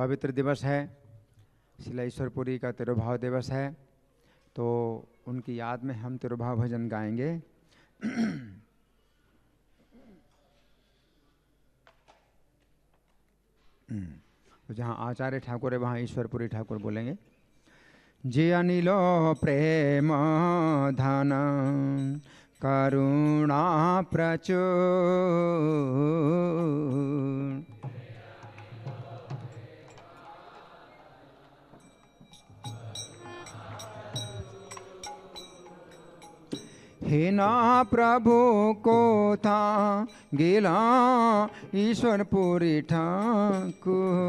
पवित्र दिवस है शिला ईश्वरपुरी का तिरुभाव दिवस है तो उनकी याद में हम तिरुभाव भजन गाएंगे तो जहाँ आचार्य ठाकुर है वहाँ ईश्वरपुरी ठाकुर बोलेंगे जी अनिलो प्रेम धन करुणा प्रचो हिना प्रभु को था गिला ईश्वरपुरी ठाकुर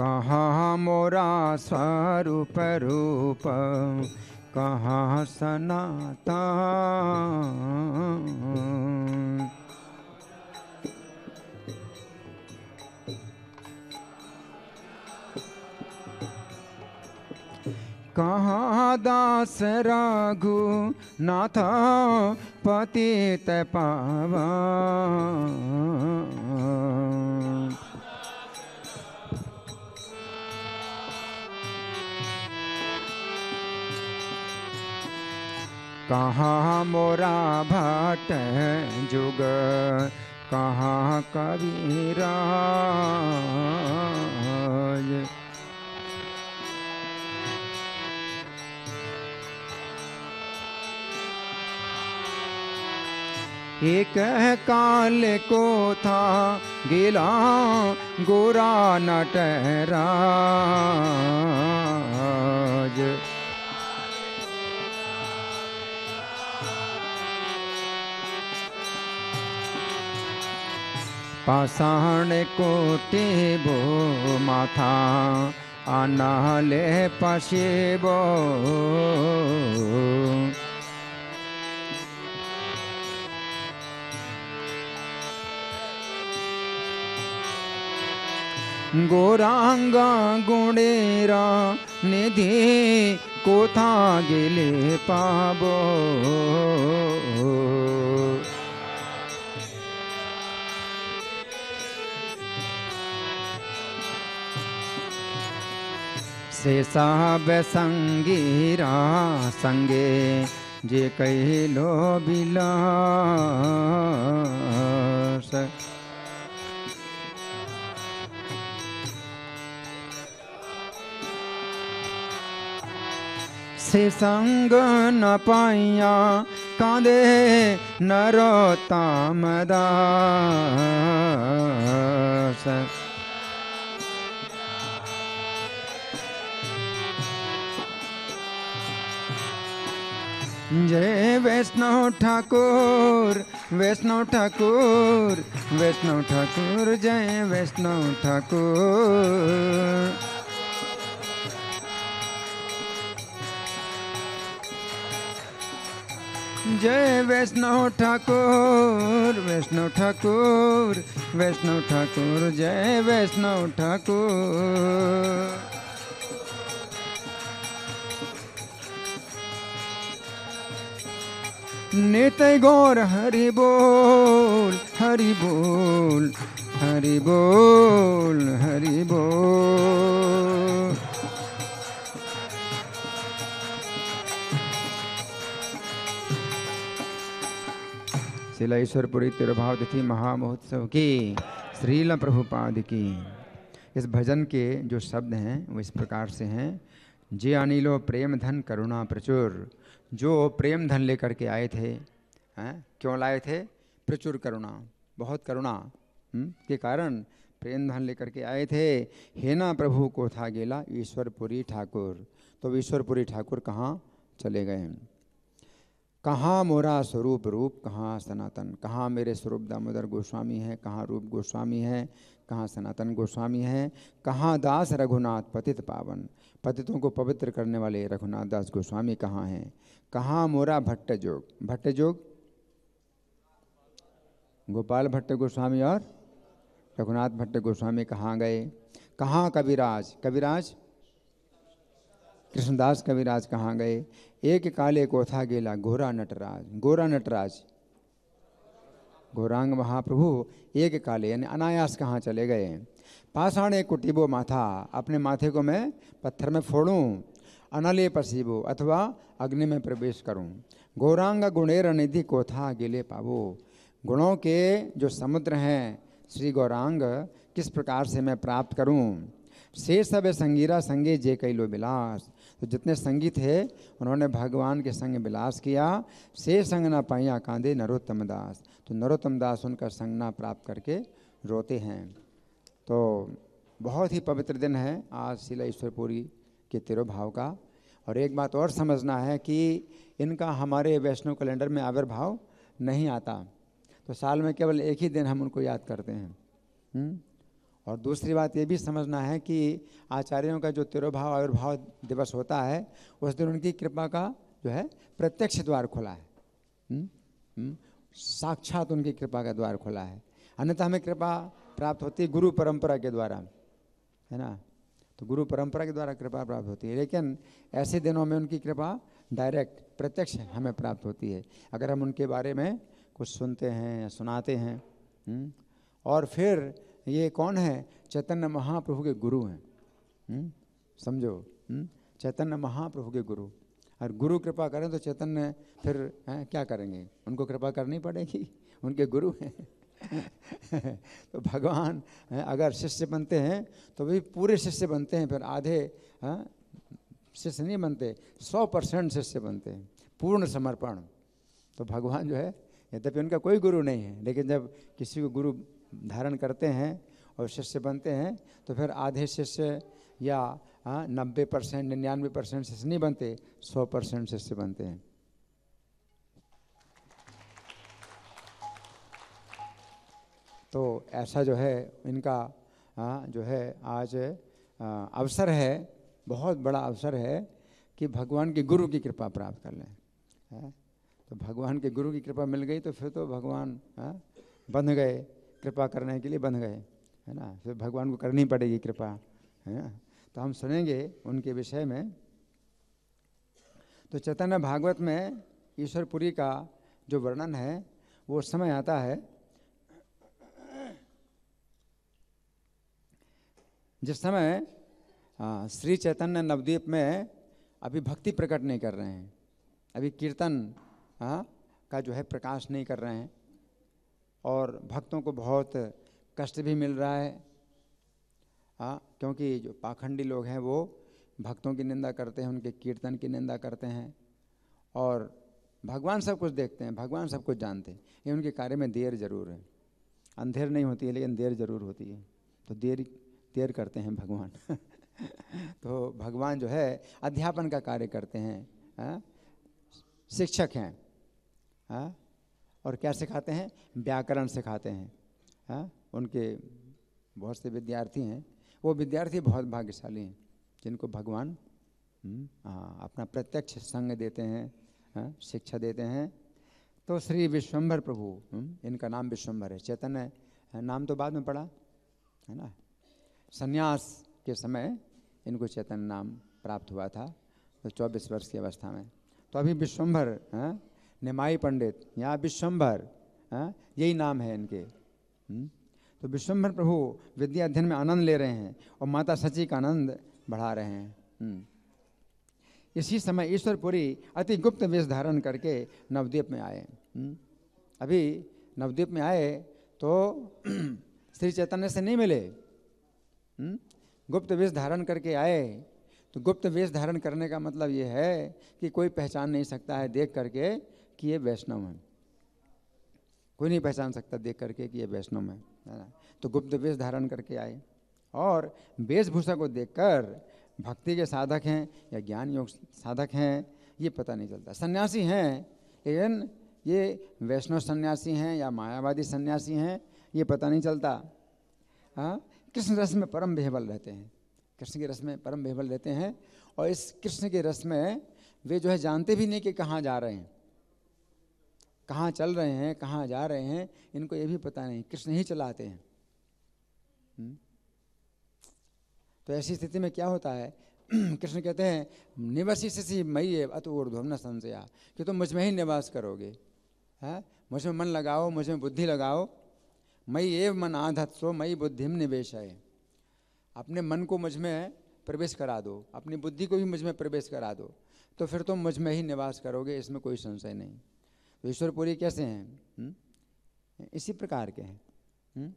कहा मोरा स्वरूप रूप कहाँ सनाता कहाँ दास राघु नाथ पति पावा कहाँ मोरा भट जुग कहाँ कबीरा एक काल को था गिला गोरा न ठहराज पाषाण कोटि बो माथा आना ले पशेबो गोरांगा गुणेरा निधि कोथा गेले पाबो सब संगीरा संगे जे कैलो बिला से संग न पाइया कांदे नरो तामदास जय वैष्णव ठाकुर वैष्णव ठाकुर वैष्णव ठाकुर जय वैष्णव ठाकुर जय वैष्णव ठाकुर वैष्णव ठाकुर वैष्णव ठाकुर जय वैष्णव ठाकुर नित गौर हरि बोल हरि बोल हरि बोल हरि बोल शिलाईश्वरपुरी तिरुभाव तिथि महामहोत्सव की श्रील प्रभुपाद की इस भजन के जो शब्द हैं वो इस प्रकार से हैं जे अनिलो प्रेम धन करुणा प्रचुर जो प्रेम धन लेकर के आए थे हैं क्यों लाए थे प्रचुर करुणा बहुत करुणा हम्म? के कारण प्रेम धन लेकर के आए थे हेना प्रभु को था गेला ईश्वरपुरी ठाकुर तो ईश्वरपुरी ठाकुर कहाँ चले गए कहाँ मोरा स्वरूप रूप कहाँ सनातन कहाँ मेरे स्वरूप दामोदर गोस्वामी है कहाँ रूप गोस्वामी है कहाँ सनातन गोस्वामी हैं कहाँ दास रघुनाथ पतित पावन पतितों को पवित्र करने वाले रघुनाथ दास गोस्वामी कहाँ हैं कहाँ मोरा भट्ट जोग भट्ट जोग गोपाल भट्ट गोस्वामी और रघुनाथ भट्ट गोस्वामी कहाँ गए कहाँ कविराज कविराज कृष्णदास कविराज कहाँ गए एक काले को था गेला गोरा नटराज गोरा नटराज गौरांग महाप्रभु एक काले यानी अनायास कहाँ चले गए पाषाणे कुटिबो माथा अपने माथे को मैं पत्थर में फोड़ूँ अनले पसीबो अथवा अग्नि में प्रवेश करूं गौरांग गुणेर निधि को था गिले पावो गुणों के जो समुद्र हैं श्री गौरांग किस प्रकार से मैं प्राप्त करूं शेष सब संगीरा संगे जे लो बिलास तो जितने संगीत है उन्होंने भगवान के संग विलास किया से संग ना पाइया कांधे नरोत्तम दास तो नरोत्तम दास उनका संगना प्राप्त करके रोते हैं तो बहुत ही पवित्र दिन है आज शिला ईश्वरपुरी के तिरुभाव का और एक बात और समझना है कि इनका हमारे वैष्णव कैलेंडर में आविर्भाव नहीं आता तो साल में केवल एक ही दिन हम उनको याद करते हैं हुँ? हम्म? और दूसरी बात ये भी समझना है कि आचार्यों का जो तिरुभाव आयुर्भाव दिवस होता है उस दिन उनकी कृपा का जो है प्रत्यक्ष द्वार खुला है हम्म? हम्म? साक्षात उनकी कृपा का द्वार खुला है अन्यथा हमें कृपा प्राप्त होती है गुरु परंपरा के द्वारा है ना तो गुरु परंपरा के द्वारा कृपा प्राप्त होती है लेकिन ऐसे दिनों में उनकी कृपा डायरेक्ट प्रत्यक्ष हमें प्राप्त होती है अगर हम उनके बारे में कुछ सुनते हैं सुनाते हैं हम्म? और फिर ये कौन है चैतन्य महाप्रभु के गुरु हैं हम्म? समझो हम्म? चैतन्य महाप्रभु के गुरु और गुरु कृपा करें तो चैतन्य फिर है, क्या करेंगे उनको कृपा करनी पड़ेगी उनके गुरु हैं तो भगवान है, अगर शिष्य बनते हैं तो भी पूरे शिष्य बनते हैं फिर आधे शिष्य नहीं बनते सौ परसेंट शिष्य बनते हैं पूर्ण समर्पण तो भगवान जो है यद्यपि उनका कोई गुरु नहीं है लेकिन जब किसी को गुरु धारण करते हैं और शिष्य बनते हैं तो फिर आधे शिष्य या नब्बे परसेंट निन्यानवे परसेंट शिष्य नहीं बनते सौ परसेंट शिष्य बनते हैं तो ऐसा जो है इनका आ, जो है आज आ, अवसर है बहुत बड़ा अवसर है कि भगवान के गुरु की कृपा प्राप्त कर लें तो भगवान के गुरु की कृपा मिल गई तो फिर तो भगवान बंध गए कृपा करने के लिए बन गए है ना फिर भगवान को करनी पड़ेगी कृपा है ना तो हम सुनेंगे उनके विषय में तो चैतन्य भागवत में ईश्वरपुरी का जो वर्णन है वो समय आता है जिस समय श्री चैतन्य नवद्वीप में अभी भक्ति प्रकट नहीं कर रहे हैं अभी कीर्तन का जो है प्रकाश नहीं कर रहे हैं और भक्तों को बहुत कष्ट भी मिल रहा है हाँ क्योंकि जो पाखंडी लोग हैं वो भक्तों की निंदा करते हैं उनके कीर्तन की निंदा करते हैं और भगवान सब कुछ देखते हैं भगवान सब कुछ जानते हैं ये उनके कार्य में देर जरूर है अंधेर नहीं होती है लेकिन देर जरूर होती है तो देर देर करते हैं भगवान तो भगवान जो है अध्यापन का कार्य करते हैं आ? हाँ, शिक्षक हैं हाँ, और क्या सिखाते हैं व्याकरण सिखाते हैं हाँ उनके बहुत से विद्यार्थी हैं वो विद्यार्थी बहुत भाग्यशाली हैं जिनको भगवान हम्म, हाँ अपना प्रत्यक्ष संग देते हैं आ, हाँ, शिक्षा देते हैं तो श्री विश्वम्भर प्रभु हम्म, इनका नाम विश्वम्भर है चैतन्य हाँ, नाम तो बाद में पड़ा है ना संन्यास के समय इनको चैतन्य नाम प्राप्त हुआ था तो चौबीस वर्ष की अवस्था में तो अभी विश्वम्भर हाँ, निमाई पंडित यहाँ विश्वम्भर हाँ, यही नाम है इनके हम्म? तो विश्वम्भर प्रभु विद्या अध्ययन में आनंद ले रहे हैं और माता सची का आनंद बढ़ा रहे हैं हम्म। इसी समय ईश्वरपुरी अति गुप्त वेश धारण करके नवद्वीप में आए हम्म? अभी नवद्वीप में आए तो श्री चैतन्य से नहीं मिले गुप्त वेश धारण करके आए तो गुप्त वेश धारण करने का मतलब ये है कि कोई पहचान नहीं सकता है देख करके कि ये वैष्णव है कोई नहीं पहचान सकता देख करके कि ये वैष्णव है ना तो गुप्त वेश धारण करके आए और वेशभूषा को देखकर भक्ति के साधक हैं या ज्ञान योग साधक हैं ये पता नहीं चलता सन्यासी हैं लेकिन ये वैष्णव सन्यासी हैं या मायावादी सन्यासी हैं ये पता नहीं चलता हाँ कृष्ण रस में परम बेहबल रहते हैं कृष्ण के रस में परम बेहबल रहते हैं और इस कृष्ण के रस में वे जो है जानते भी नहीं कि कहाँ जा रहे हैं कहाँ चल रहे हैं कहाँ जा रहे हैं इनको ये भी पता नहीं कृष्ण ही चलाते हैं हम्म? तो ऐसी स्थिति में क्या होता है कृष्ण कहते हैं निवासी से मई है अत ऊर्धव न संशया कि तुम मुझ में ही निवास करोगे है हाँ? मुझ में मन लगाओ मुझ में बुद्धि लगाओ मई एव मन आधत सो मई बुद्धिम निवेश है अपने मन को मुझ में प्रवेश करा दो अपनी बुद्धि को भी मुझ में प्रवेश करा दो तो फिर तुम मुझ में ही निवास करोगे इसमें कोई संशय नहीं तो ईश्वरपुरी कैसे हैं हम्म? इसी प्रकार के हैं हम्म?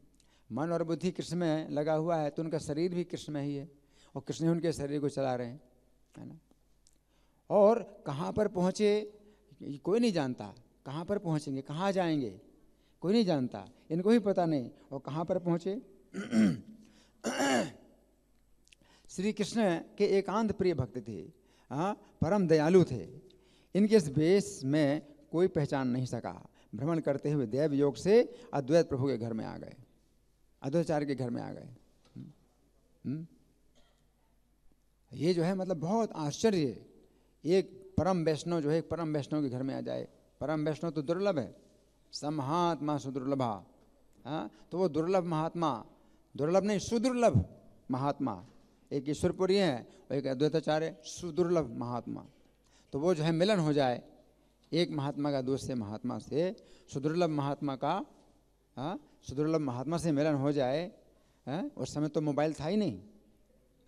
मन और बुद्धि कृष्ण में लगा हुआ है तो उनका शरीर भी कृष्ण में ही है और कृष्ण ही उनके शरीर को चला रहे हैं है ना और कहाँ पर पहुँचे कोई नहीं जानता कहाँ पर पहुँचेंगे कहाँ जाएंगे कोई नहीं जानता इनको ही पता नहीं और कहाँ पर पहुँचे श्री कृष्ण के एकांत प्रिय भक्त थे हाँ परम दयालु थे इनके इस बेस में कोई पहचान नहीं सका भ्रमण करते हुए देव योग से अद्वैत प्रभु के घर में आ गए अद्वैताचार्य के घर में आ गए हम्म। हम्म। ये जो है मतलब बहुत आश्चर्य एक परम वैष्णव जो है एक परम वैष्णव के घर में आ जाए परम वैष्णव तो दुर्लभ है समहात्मा सुदुर्लभा हाँ तो वो दुर्लभ महात्मा दुर्लभ नहीं सुदुर्लभ महात्मा एक ईश्वरपुरी है और एक अद्वैताचार्य सुदुर्लभ महात्मा तो वो जो है मिलन हो जाए एक महात्मा का दूसरे महात्मा से सुदुर्लभ महात्मा का हाँ, सुदुर्लभ महात्मा से मिलन हो जाए है? हाँ, उस समय तो मोबाइल था ही नहीं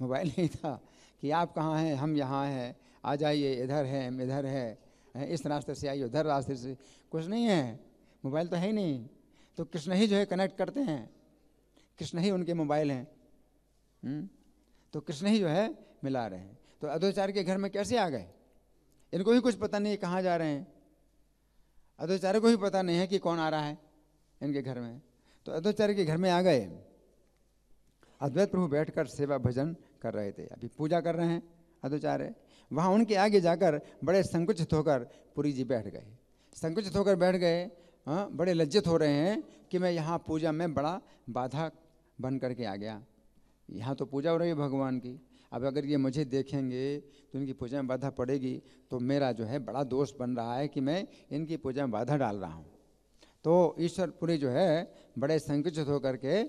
मोबाइल नहीं था कि आप कहाँ हैं हम यहाँ हैं आ जाइए इधर है हम इधर है हाँ, इस रास्ते से आइए उधर रास्ते से कुछ नहीं है मोबाइल तो है ही नहीं तो कृष्ण ही जो है कनेक्ट करते हैं कृष्ण ही उनके मोबाइल हैं हम्म, तो कृष्ण ही जो है मिला रहे हैं तो अधोचार के घर में कैसे आ गए इनको ही कुछ पता नहीं कहाँ जा रहे हैं अधोचार्य को भी पता नहीं है कि कौन आ रहा है इनके घर में तो अधोचार्य के घर में आ गए अद्वैत प्रभु बैठकर सेवा भजन कर रहे थे अभी पूजा कर रहे हैं अधोचार्य वहाँ उनके आगे जाकर बड़े संकुचित होकर पुरी जी बैठ गए संकुचित होकर बैठ गए हाँ बड़े लज्जित हो रहे हैं कि मैं यहाँ पूजा में बड़ा बाधा बन करके आ गया यहाँ तो पूजा हो रही है भगवान की अब अगर ये मुझे देखेंगे तो इनकी पूजा में बाधा पड़ेगी तो मेरा जो है बड़ा दोष बन रहा है कि मैं इनकी पूजा में बाधा डाल रहा हूँ तो ईश्वरपुरी जो है बड़े संकुचित होकर के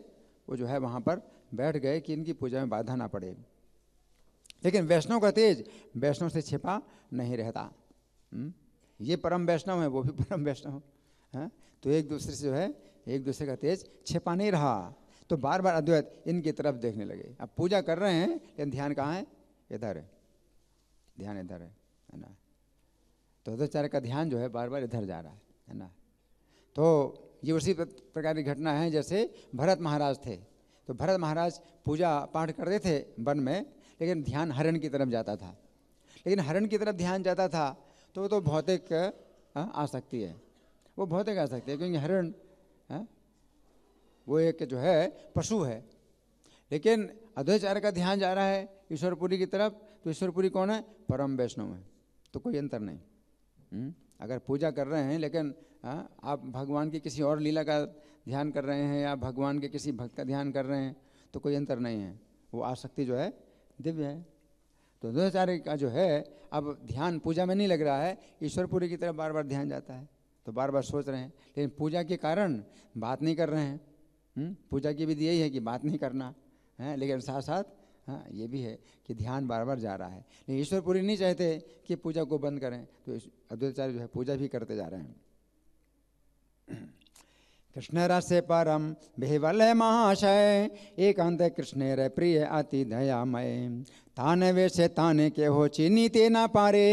वो जो है वहाँ पर बैठ गए कि इनकी पूजा में बाधा ना पड़े लेकिन वैष्णव का तेज वैष्णव से छिपा नहीं रहता हम्म? ये परम वैष्णव है वो भी परम वैष्णव है हाँ? तो एक दूसरे से जो है एक दूसरे का तेज छिपा नहीं रहा तो बार बार अद्वैत इनकी तरफ देखने लगे अब पूजा कर रहे हैं लेकिन ध्यान कहाँ है इधर है ध्यान इधर है है ना तो हृदयाचार्य का ध्यान जो है बार बार इधर जा रहा है है ना तो ये उसी प्रकार की घटना है जैसे भरत महाराज थे तो भरत महाराज पूजा पाठ करते थे वन में लेकिन ध्यान हरण की तरफ जाता था लेकिन हरण की तरफ ध्यान जाता था तो वो तो भौतिक आ सकती है वो भौतिक आसक्ति है क्योंकि हरण वो एक जो है पशु है लेकिन अद्वैचार्य का ध्यान जा रहा है ईश्वरपुरी की तरफ तो ईश्वरपुरी कौन है परम वैष्णव है तो कोई अंतर नहीं हुँ? हम्म? अगर पूजा कर रहे हैं लेकिन आ, आप भगवान की किसी और लीला का ध्यान कर रहे हैं या भगवान के किसी भक्त का ध्यान कर रहे हैं तो कोई अंतर नहीं है वो आसक्ति जो है दिव्य है तो अद्वैचार्य का जो है अब ध्यान पूजा में नहीं लग रहा है ईश्वरपुरी की तरफ बार बार ध्यान जाता है तो बार बार सोच रहे हैं लेकिन पूजा के कारण बात नहीं कर रहे हैं हम्म? पूजा की विधि यही है कि बात नहीं करना है लेकिन साथ साथ हाँ ये भी है कि ध्यान बार बार जा रहा है लेकिन ईश्वर पूरी नहीं चाहते कि पूजा को बंद करें तो अद्वैताचार्य जो है पूजा भी करते जा रहे हैं कृष्णरसे परम विह्वले महाशय एकांत कृष्णेर प्रिय अति दयामय तान वेशे ताने के हो चीनी ते ना पारे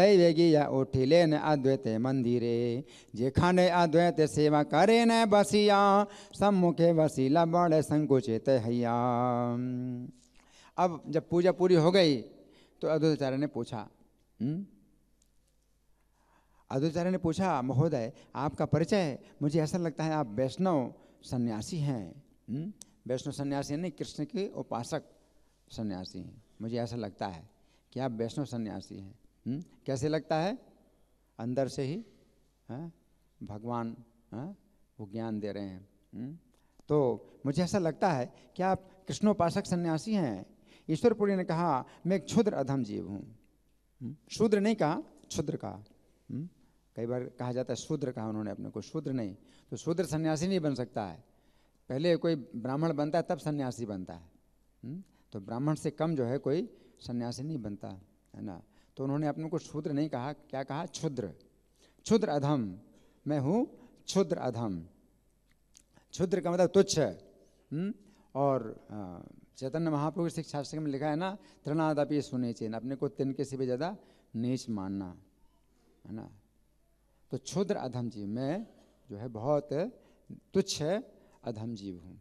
दैवे गिया उठी लेन अद्वैते मंदिरे जेखाने अद्वैत सेवा करे न बसिया सम्मुखे वसीला बड़े संकुचित हैया अब जब पूजा पूरी हो गई तो अद्वैताचार्य ने पूछा हुँ? हम्म, आदुचार्य ने पूछा महोदय आपका परिचय मुझे ऐसा लगता है आप वैष्णव सन्यासी हैं हम्म, वैष्णव सन्यासी यानी कृष्ण के उपासक सन्यासी हैं मुझे ऐसा लगता है कि आप वैष्णव सन्यासी हैं हम्म, कैसे लगता है अंदर से ही है? हाँ, भगवान है? हाँ, वो ज्ञान दे रहे हैं हम्म, तो मुझे ऐसा लगता है कि आप कृष्णोपासक सन्यासी हैं ईश्वरपुरी ने कहा मैं एक क्षुद्र अधम जीव हूँ शूद्र नहीं कहा क्षुद्र कहा कई बार कहा जाता है शूद्र कहा उन्होंने अपने को शूद्र नहीं तो शूद्र सन्यासी नहीं बन सकता है पहले कोई ब्राह्मण बनता है तब सन्यासी बनता है हम्म? तो ब्राह्मण से कम जो है कोई सन्यासी नहीं बनता है ना तो उन्होंने अपने को शूद्र नहीं कहा क्या कहा क्षुद्र क्षुद्र अधम मैं हूँ क्षुद्र अधम क्षुद्र का मतलब तुच्छ है हम्म? और चैतन्य महाप्रभु शिक्षा में लिखा है ना तृणादपि सुनिचिन अपने को तिनके से भी ज़्यादा नीच मानना है ना तो क्षुद्र अधम जीव मैं जो है बहुत तुच्छ अधम जीव हूँ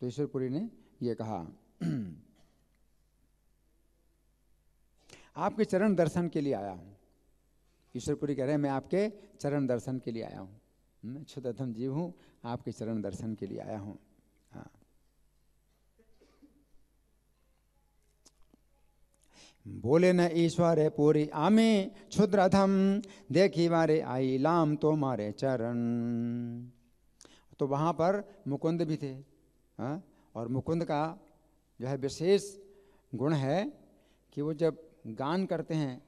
तो ईश्वरपुरी ने यह कहा आपके चरण दर्शन के लिए आया हूँ ईश्वरपुरी कह रहे हैं मैं आपके चरण दर्शन के लिए आया हूँ मैं क्षुद्र अधम जीव हूँ आपके चरण दर्शन के लिए आया हूँ बोले न ईश्वर पूरी आमी क्षुद्रधम देखी मारे आई लाम तो मारे चरण तो वहाँ पर मुकुंद भी थे हा? और मुकुंद का जो है विशेष गुण है कि वो जब गान करते हैं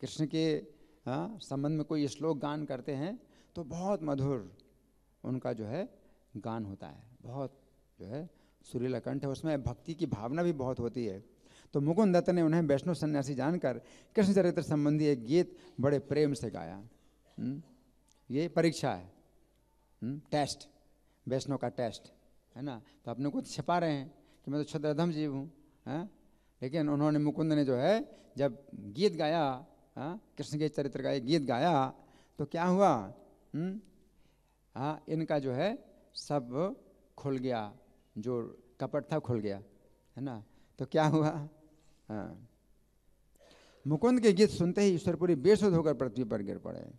कृष्ण के हाँ, संबंध में कोई श्लोक गान करते हैं तो बहुत मधुर उनका जो है गान होता है बहुत जो है सुरीला कंठ है उसमें भक्ति की भावना भी बहुत होती है तो मुकुंद दत्त ने उन्हें वैष्णव सन्यासी जानकर कृष्ण चरित्र संबंधी एक गीत बड़े प्रेम से गाया हम्म? ये परीक्षा है हम्म? टेस्ट वैष्णव का टेस्ट है ना तो अपने को छिपा रहे हैं कि मैं तो छत्रधम जीव हूँ है लेकिन उन्होंने मुकुंद ने जो है जब गीत गाया हाँ, कृष्ण के चरित्र का एक गीत गाया तो क्या हुआ हम्म? हाँ इनका जो है सब खुल गया जो कपट था खुल गया है ना तो क्या हुआ हाँ। मुकुंद के गीत सुनते ही ईश्वरपुरी बेसुद होकर पृथ्वी पर गिर पड़े हैं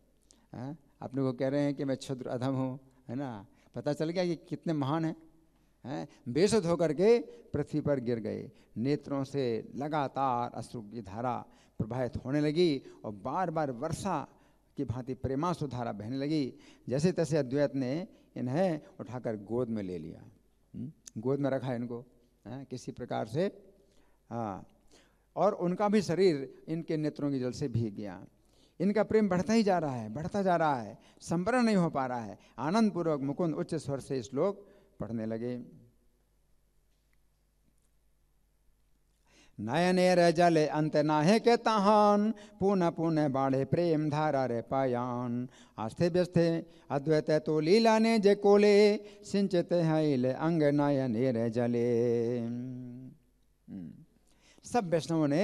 हाँ, अपने को कह रहे हैं कि मैं क्षुद्र अधम हूँ है ना पता चल गया कि कितने महान हैं है? हाँ, बेसुद होकर के पृथ्वी पर गिर गए नेत्रों से लगातार अश्रु की धारा प्रवाहित होने लगी और बार बार वर्षा की भांति प्रेमाशु धारा बहने लगी जैसे तैसे अद्वैत ने इन्हें उठाकर गोद में ले लिया हम्म, गोद में रखा इनको हैं किसी प्रकार से हाँ और उनका भी शरीर इनके नेत्रों के जल से भीग गया इनका प्रेम बढ़ता ही जा रहा है बढ़ता जा रहा है संवरण नहीं हो पा रहा है आनंद पूर्वक मुकुंद उच्च स्वर से श्लोक पढ़ने लगे रे जले अंत नाहे के तहान पुनः पुनः बाढ़े प्रेम धारा रे पायान आस्थे व्यस्थे अद्वैत तो लीला ने जे कोले सिंचित है अंग नयनेर जले हम्म। सब वैष्णवों ने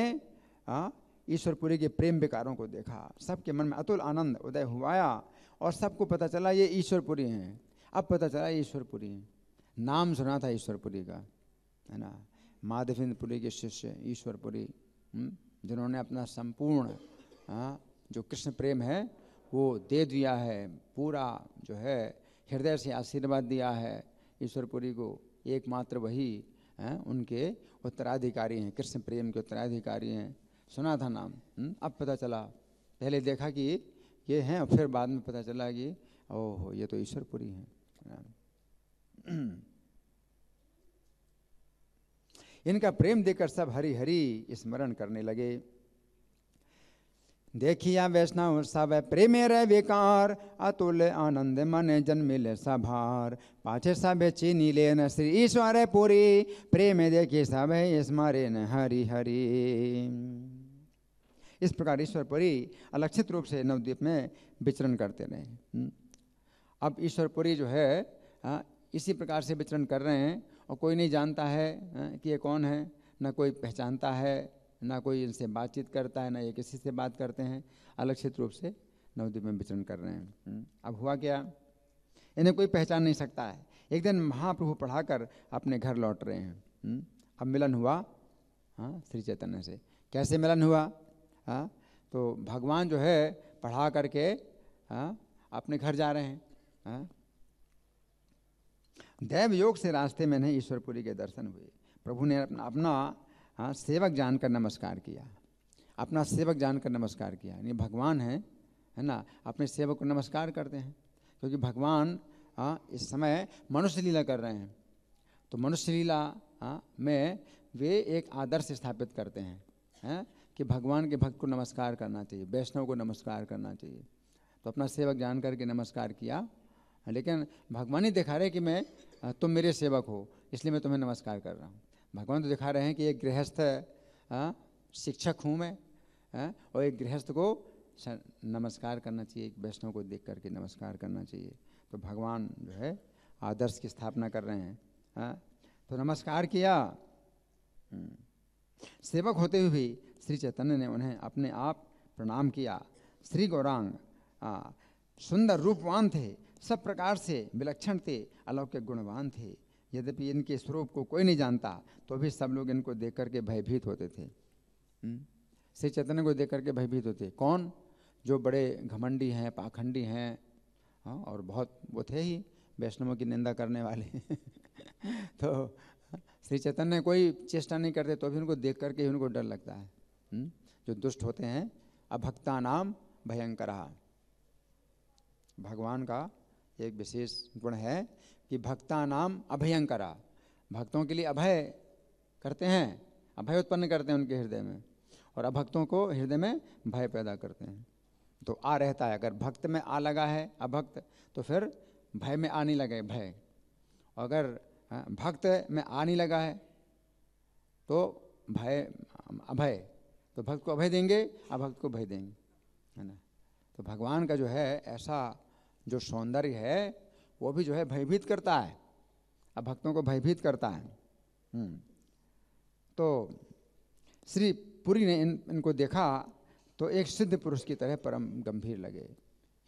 ईश्वरपुरी के प्रेम विकारों को देखा सबके मन में अतुल आनंद उदय हुआया और सबको पता चला ये ईश्वरपुरी हैं अब पता चला ईश्वरपुरी हैं नाम सुना था ईश्वरपुरी का है ना माधवेंद्रपुरी के शिष्य ईश्वरपुरी हम्म, जिन्होंने अपना संपूर्ण जो कृष्ण प्रेम है वो दे दिया है पूरा जो है हृदय से आशीर्वाद दिया है ईश्वरपुरी को एकमात्र वही हैं उनके उत्तराधिकारी हैं कृष्ण प्रेम के उत्तराधिकारी हैं सुना था नाम हुँ? हम्म, अब पता चला पहले देखा कि ये हैं और फिर बाद में पता चला कि ओहो ये तो ईश्वरपुरी हैं इनका प्रेम देकर सब हरी हरी स्मरण करने लगे देखिया वैष्णव सब प्रेमेर विकार अतुल आनंद मन मिले सभार पाछे सब चीनी न श्री ईश्वर पूरी प्रेम देखी सब न हरि हरि इस प्रकार ईश्वरपुरी अलक्षित रूप से नवद्वीप में विचरण करते रहे हम्म। अब ईश्वरपुरी जो है हाँ, इसी प्रकार से विचरण कर रहे हैं और कोई नहीं जानता है हाँ, कि ये कौन है न कोई पहचानता है ना कोई इनसे बातचीत करता है ना ये किसी से बात करते हैं अलक्षित रूप से नवद्वीप में विचरण कर रहे हैं हम्म, अब हुआ क्या इन्हें कोई पहचान नहीं सकता है एक दिन महाप्रभु पढ़ाकर अपने घर लौट रहे हैं हम्म, अब मिलन हुआ हाँ श्री चैतन्य से कैसे मिलन हुआ हाँ तो भगवान जो है पढ़ा करके हाँ अपने घर जा रहे हैं हाँ योग से रास्ते में नहीं ईश्वरपुरी के दर्शन हुए प्रभु ने अपना अपना हाँ सेवक जानकर नमस्कार किया अपना सेवक जानकर नमस्कार किया यानी भगवान है है ना अपने सेवक को नमस्कार करते हैं क्योंकि भगवान हाँ इस समय मनुष्य लीला कर रहे हैं तो मनुष्य लीला हाँ, में वे एक आदर्श स्थापित करते हैं हैं कि भगवान के भक्त को नमस्कार करना चाहिए वैष्णव को नमस्कार करना चाहिए तो अपना सेवक जान करके नमस्कार किया लेकिन भगवान ही दिखा रहे कि मैं हाँ, तुम मेरे सेवक हो इसलिए मैं तुम्हें नमस्कार कर रहा हूँ भगवान तो दिखा रहे हैं कि एक गृहस्थ हाँ, शिक्षक हूँ मैं आ, हाँ, और एक गृहस्थ को नमस्कार करना चाहिए एक वैष्णव को देख करके नमस्कार करना चाहिए तो भगवान जो है आदर्श की स्थापना कर रहे हैं आ, हाँ। तो नमस्कार किया हम्म। सेवक होते हुए श्री चैतन्य ने उन्हें अपने आप प्रणाम किया श्री गौरांग सुंदर रूपवान थे सब प्रकार से विलक्षण थे अलौकिक गुणवान थे यद्यपि इनके स्वरूप को कोई नहीं जानता तो भी सब लोग इनको देख करके भयभीत होते थे हम्म? श्री चैतन्य को देख करके भयभीत होते कौन जो बड़े घमंडी हैं पाखंडी हैं हाँ, और बहुत वो थे ही वैष्णवों की निंदा करने वाले तो श्री चैतन्य कोई चेष्टा नहीं करते तो भी उनको देख करके उनको डर लगता है हम्म? जो दुष्ट होते हैं अभक्ता नाम भयंकर भगवान का एक विशेष गुण है कि भक्ता नाम अभयंकरा भक्तों के लिए अभय करते हैं अभय उत्पन्न करते हैं उनके हृदय में और अभक्तों को हृदय में भय पैदा करते हैं तो आ रहता है अगर भक्त में आ लगा है अभक्त तो फिर भय में आने लगे भय अगर भक्त में आने लगा है तो भय अभय तो भक्त को अभय देंगे अभक्त को भय देंगे है ना तो भगवान का जो है ऐसा जो सौंदर्य है वो भी जो है भयभीत करता है अब भक्तों को भयभीत करता है हम्म। तो श्री पुरी ने इन इनको देखा तो एक सिद्ध पुरुष की तरह परम गंभीर लगे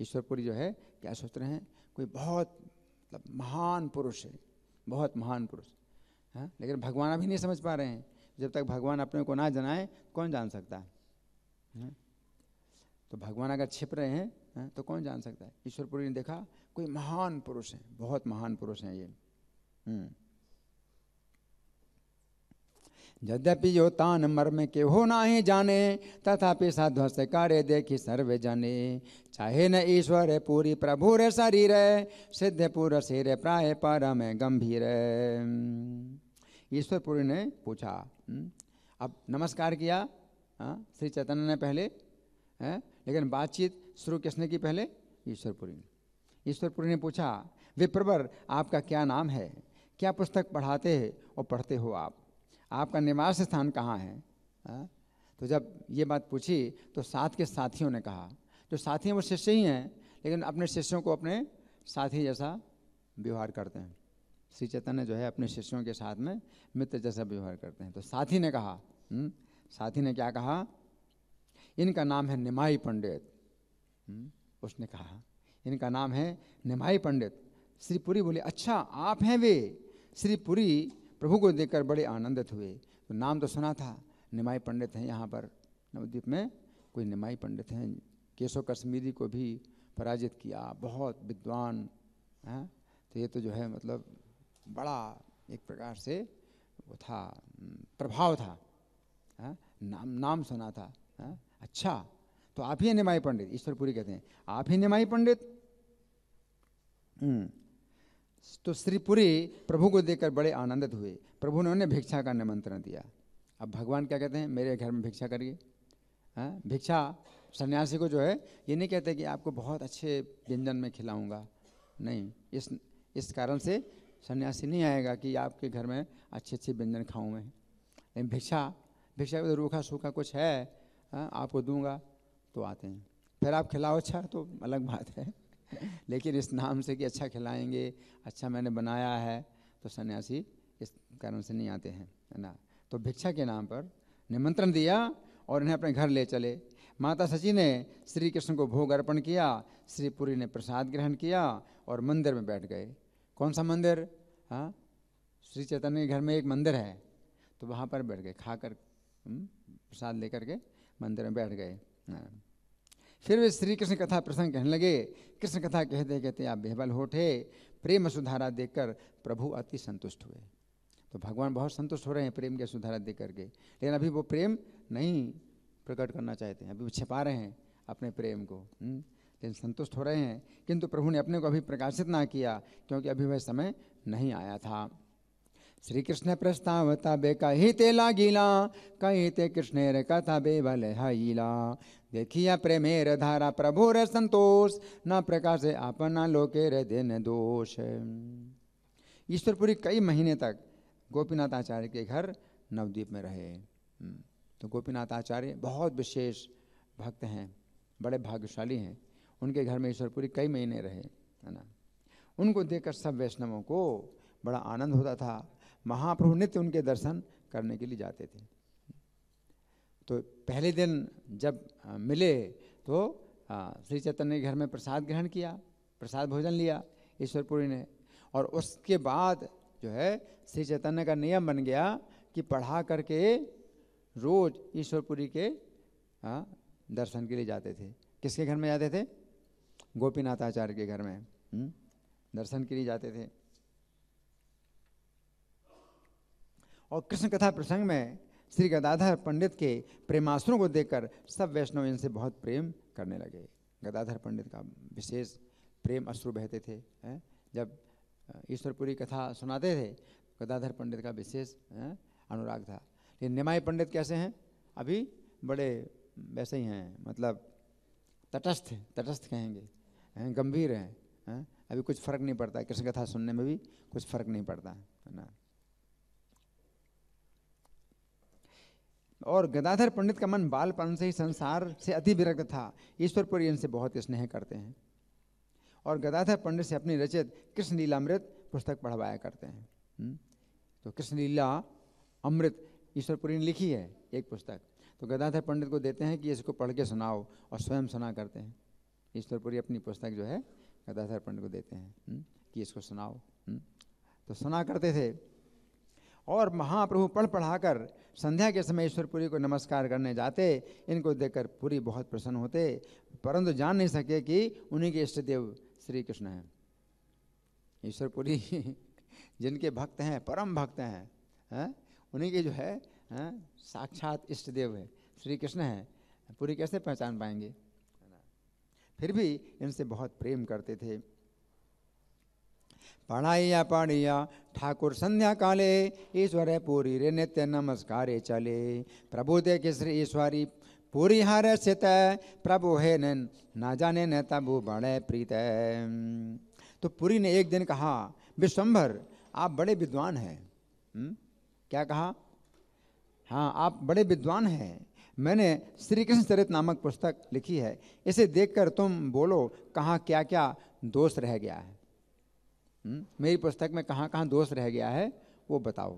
ईश्वरपुरी जो है क्या सोच रहे हैं कोई बहुत मतलब महान पुरुष है बहुत महान पुरुष है हाँ? लेकिन भगवान अभी नहीं समझ पा रहे हैं जब तक भगवान अपने को ना जनाए कौन जान सकता है हाँ? तो भगवान अगर छिप रहे हैं है? तो कौन जान सकता है ईश्वरपुरी ने देखा कोई महान पुरुष है बहुत महान पुरुष हैं ये हम्म। यद्यपि यो तान मर्म के हो ना ही जाने तथापि साध्वस्त कार्य देखी सर्व जाने चाहे न ईश्वर है पूरी प्रभु रे शरीर सिद्ध पूर शेर प्राय परम गंभीर ईश्वरपुरी ने पूछा हम्म, अब नमस्कार किया हाँ, श्री चैतन्य ने पहले है लेकिन बातचीत शुरू किसने की पहले ईश्वरपुरी ने ईश्वरपुरी ने पूछा विप्रवर आपका क्या नाम है क्या पुस्तक पढ़ाते हैं और पढ़ते हो आप आपका निवास स्थान कहाँ है आ? तो जब ये बात पूछी तो साथ के साथियों ने कहा जो साथी हैं वो शिष्य ही हैं लेकिन अपने शिष्यों को अपने साथी जैसा व्यवहार करते हैं श्री चैतन्य जो है अपने शिष्यों के साथ में मित्र जैसा व्यवहार करते हैं तो साथी ने कहा हुँ? हम्म, साथी ने क्या कहा इनका नाम है निमाई पंडित हम्म, उसने कहा इनका नाम है निमाई पंडित श्री पुरी बोले अच्छा आप हैं वे श्री पुरी प्रभु को देखकर बड़े आनंदित हुए तो नाम तो सुना था निमाई पंडित हैं यहाँ पर नवद्वीप में कोई निमाई पंडित हैं केशव कश्मीरी को भी पराजित किया बहुत विद्वान हैं हाँ? तो ये तो जो है मतलब बड़ा एक प्रकार से वो था हम्म, प्रभाव था है? हाँ? नाम नाम सुना था है? हाँ? अच्छा तो आप ही है निमाई पंडित ईश्वरपुरी कहते हैं आप ही निमाई पंडित हम्म, तो श्रीपुरी प्रभु को देखकर बड़े आनंदित हुए प्रभु ने उन्हें भिक्षा का निमंत्रण दिया अब भगवान क्या कहते हैं मेरे घर में भिक्षा करिए हाँ, भिक्षा सन्यासी को जो है ये नहीं कहते कि आपको बहुत अच्छे व्यंजन में खिलाऊंगा नहीं इस इस कारण से सन्यासी नहीं आएगा कि आपके घर में अच्छे अच्छे व्यंजन खाऊं मैं लेकिन भिक्षा भिक्षा तो रूखा सूखा कुछ है हाँ आपको दूंगा तो आते हैं फिर आप खिलाओ अच्छा तो अलग बात है लेकिन इस नाम से कि अच्छा खिलाएंगे अच्छा मैंने बनाया है तो सन्यासी इस कारण से नहीं आते हैं है ना तो भिक्षा के नाम पर निमंत्रण दिया और इन्हें अपने घर ले चले माता सची ने श्री कृष्ण को भोग अर्पण किया श्री पुरी ने प्रसाद ग्रहण किया और मंदिर में बैठ गए कौन सा मंदिर हाँ श्री चैतन्य के घर में एक मंदिर है तो वहाँ पर बैठ गए खाकर हम्म, प्रसाद लेकर के मंदिर में बैठ गए हाँ। फिर वे श्री कृष्ण कथा प्रसंग कहने लगे कृष्ण कथा कहते कहते आप बेहबल होठे प्रेम सुधारा देखकर प्रभु अति संतुष्ट हुए तो भगवान बहुत संतुष्ट हो रहे हैं प्रेम के सुधारा देख करके लेकिन अभी वो प्रेम नहीं प्रकट करना चाहते हैं अभी वो छिपा रहे हैं अपने प्रेम को हम्म। लेकिन संतुष्ट हो रहे हैं किंतु प्रभु ने अपने को अभी प्रकाशित ना किया क्योंकि अभी वह समय नहीं आया था श्री कृष्ण प्रस्ताव बे कही ते गीला कही ते कृष्ण रे कथा बे भले हईला देखिया प्रेमेर धारा प्रभु रे संतोष न प्रकाशे अपना रे दे दोष ईश्वरपुरी कई महीने तक गोपीनाथ आचार्य के घर नवद्वीप में रहे तो गोपीनाथ आचार्य बहुत विशेष भक्त हैं बड़े भाग्यशाली हैं उनके घर में ईश्वरपुरी कई महीने रहे है ना उनको देखकर सब वैष्णवों को बड़ा आनंद होता था महाप्रभु नित्य उनके दर्शन करने के लिए जाते थे तो पहले दिन जब मिले तो श्री चैतन्य के घर में प्रसाद ग्रहण किया प्रसाद भोजन लिया ईश्वरपुरी ने और उसके बाद जो है श्री चैतन्य का नियम बन गया कि पढ़ा करके रोज ईश्वरपुरी के दर्शन के लिए जाते थे किसके घर में जाते थे गोपीनाथ आचार्य के घर में हम्म, दर्शन के लिए जाते थे और कृष्ण कथा प्रसंग में श्री गदाधर पंडित के प्रेमाश्रों को देखकर सब वैष्णव इनसे बहुत प्रेम करने लगे गदाधर पंडित का विशेष प्रेम अश्रु बहते थे है? जब ईश्वरपुरी कथा सुनाते थे गदाधर पंडित का विशेष अनुराग था लेकिन निमाई पंडित कैसे हैं अभी बड़े वैसे ही हैं मतलब तटस्थ तटस्थ कहेंगे गंभीर हैं अभी कुछ फ़र्क नहीं पड़ता कृष्ण कथा सुनने में भी कुछ फ़र्क नहीं पड़ता है ना और गदाधर पंडित का मन बालपन से ही संसार से अति विरक्त था ईश्वर पर इनसे बहुत स्नेह करते हैं और गदाधर पंडित से अपनी रचित कृष्ण लीलामृत पुस्तक पढ़वाया करते हैं हम्म? तो कृष्ण लीला अमृत ईश्वरपुरी ने लिखी है एक पुस्तक तो गदाधर पंडित को देते हैं कि इसको पढ़ के सुनाओ और स्वयं सुना करते हैं ईश्वरपुरी अपनी पुस्तक जो है गदाधर पंडित को देते हैं हम्म? कि इसको सुनाओ हम्म? तो सुना करते थे और महाप्रभु पढ़ पढ़ाकर संध्या के समय ईश्वरपुरी को नमस्कार करने जाते इनको देखकर पूरी बहुत प्रसन्न होते परंतु जान नहीं सके कि उन्हीं के इष्टदेव श्री कृष्ण हैं ईश्वरपुरी जिनके भक्त हैं परम भक्त हैं है? उन्हीं के जो है है? साक्षात इष्टदेव है श्री कृष्ण हैं पूरी कैसे पहचान पाएंगे फिर भी इनसे बहुत प्रेम करते थे पढ़ाइया पढ़िया ठाकुर संध्या काले ईश्वर पूरी रे नित्य नमस्कार चले प्रभु दे श्री ईश्वरी पूरी हर सित प्रभु है न ना जाने न तबु बड़े प्रीत तो पुरी ने एक दिन कहा विश्वम्भर आप बड़े विद्वान हैं हम्म, क्या कहा हाँ आप बड़े विद्वान हैं मैंने श्री कृष्ण चरित नामक पुस्तक लिखी है इसे देखकर तुम बोलो कहाँ क्या क्या दोष रह गया है हुँ? हम्म? मेरी पुस्तक में कहाँ कहाँ दोष रह गया है वो बताओ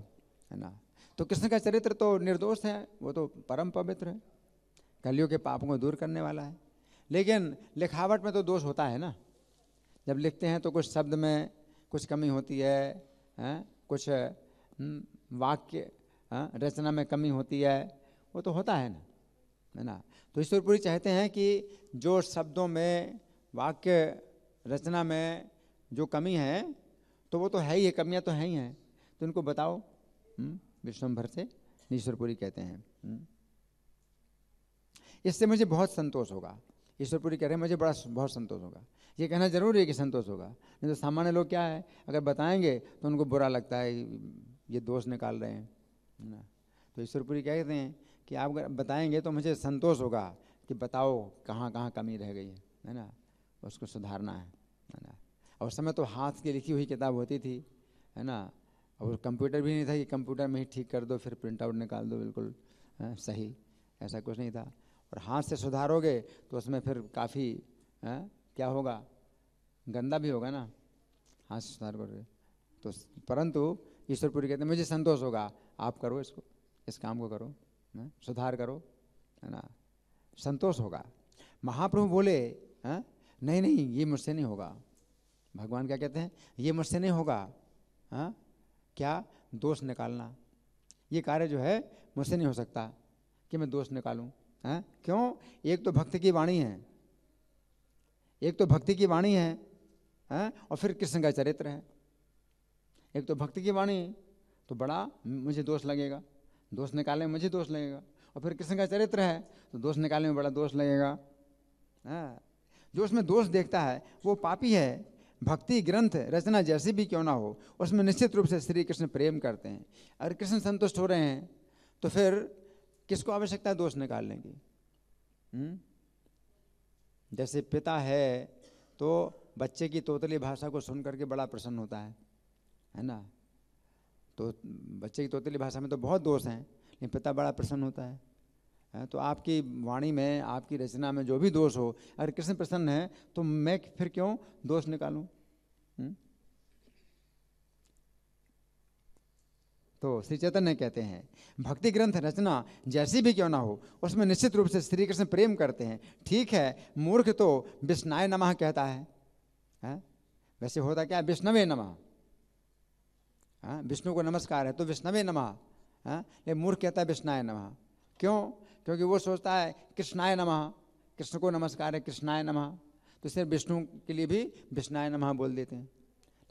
है ना तो कृष्ण का चरित्र तो निर्दोष है वो तो परम पवित्र है कलियों के पापों को दूर करने वाला है लेकिन लिखावट में तो दोष होता है ना जब लिखते हैं तो कुछ शब्द में कुछ कमी होती है, है? कुछ हम्म, वाक्य रचना में कमी होती है वो तो होता है ना है ना तो ईश्वरपुरी चाहते हैं कि जो शब्दों में वाक्य रचना में जो कमी है तो वो तो है ही है कमियाँ तो है ही हैं तो इनको बताओ हम्म, भर से ईश्वरपुरी कहते हैं हम्म। इससे मुझे बहुत संतोष होगा ईश्वरपुरी कह रहे हैं मुझे बड़ा बहुत संतोष होगा ये कहना जरूरी है कि संतोष होगा नहीं तो सामान्य लोग क्या है अगर बताएंगे तो उनको बुरा लगता है ये दोष निकाल रहे हैं ना तो ईश्वरपुरी कहते हैं कि आप अगर बताएंगे तो मुझे संतोष होगा कि बताओ कहाँ कहाँ कमी रह गई है ना उसको सुधारना है ना और उस समय तो हाथ की लिखी हुई किताब होती थी है ना और कंप्यूटर भी नहीं था कि कंप्यूटर में ही ठीक कर दो फिर प्रिंट आउट निकाल दो बिल्कुल सही ऐसा कुछ नहीं था और हाथ से सुधारोगे तो उसमें फिर काफ़ी क्या होगा गंदा भी होगा ना हाथ से सुधार करोगे तो परंतु ईश्वरपुरी कहते मुझे संतोष होगा आप करो इसको इस काम को करो ना? सुधार करो है ना संतोष होगा महाप्रभु बोले है? नहीं नहीं ये मुझसे नहीं होगा भगवान क्या कहते हैं ये मुझसे नहीं होगा हाँ क्या दोष निकालना ये कार्य जो है मुझसे नहीं हो सकता कि मैं दोष निकालूँ हाँ? हैं क्यों एक तो भक्ति की वाणी है एक तो भक्ति की वाणी है हैं हाँ? और फिर कृष्ण का चरित्र है एक तो भक्ति की वाणी तो बड़ा मुझे दोष लगेगा दोष निकालने में मुझे दोष लगेगा और फिर कृष्ण का चरित्र है तो दोष निकालने में बड़ा दोष लगेगा हाँ जो उसमें दोष देखता है वो पापी है भक्ति ग्रंथ रचना जैसी भी क्यों ना हो उसमें निश्चित रूप से श्री कृष्ण प्रेम करते हैं अगर कृष्ण संतुष्ट हो रहे हैं तो फिर किसको आवश्यकता है दोष निकालने की हम्म? जैसे पिता है तो बच्चे की तोतली भाषा को सुन करके बड़ा प्रसन्न होता है है ना तो बच्चे की तोतली भाषा में तो बहुत दोष हैं लेकिन पिता बड़ा प्रसन्न होता है तो आपकी वाणी में आपकी रचना में जो भी दोष हो अगर कृष्ण प्रसन्न है तो मैं फिर क्यों दोष निकालूं हम्म? तो श्री चैतन्य कहते हैं भक्ति ग्रंथ रचना जैसी भी क्यों ना हो उसमें निश्चित रूप से श्री कृष्ण प्रेम करते हैं ठीक है मूर्ख तो विष्णाय नमः कहता है, है? वैसे होता क्या विष्णवे नमः विष्णु को नमस्कार है तो विष्णवे नमः ये मूर्ख कहता है विष्णाय नमः क्यों क्योंकि वो सोचता है कृष्णाय नमः कृष्ण को नमस्कार है कृष्णाय नमः तो सिर्फ विष्णु के लिए भी विष्णाय नमः बोल देते हैं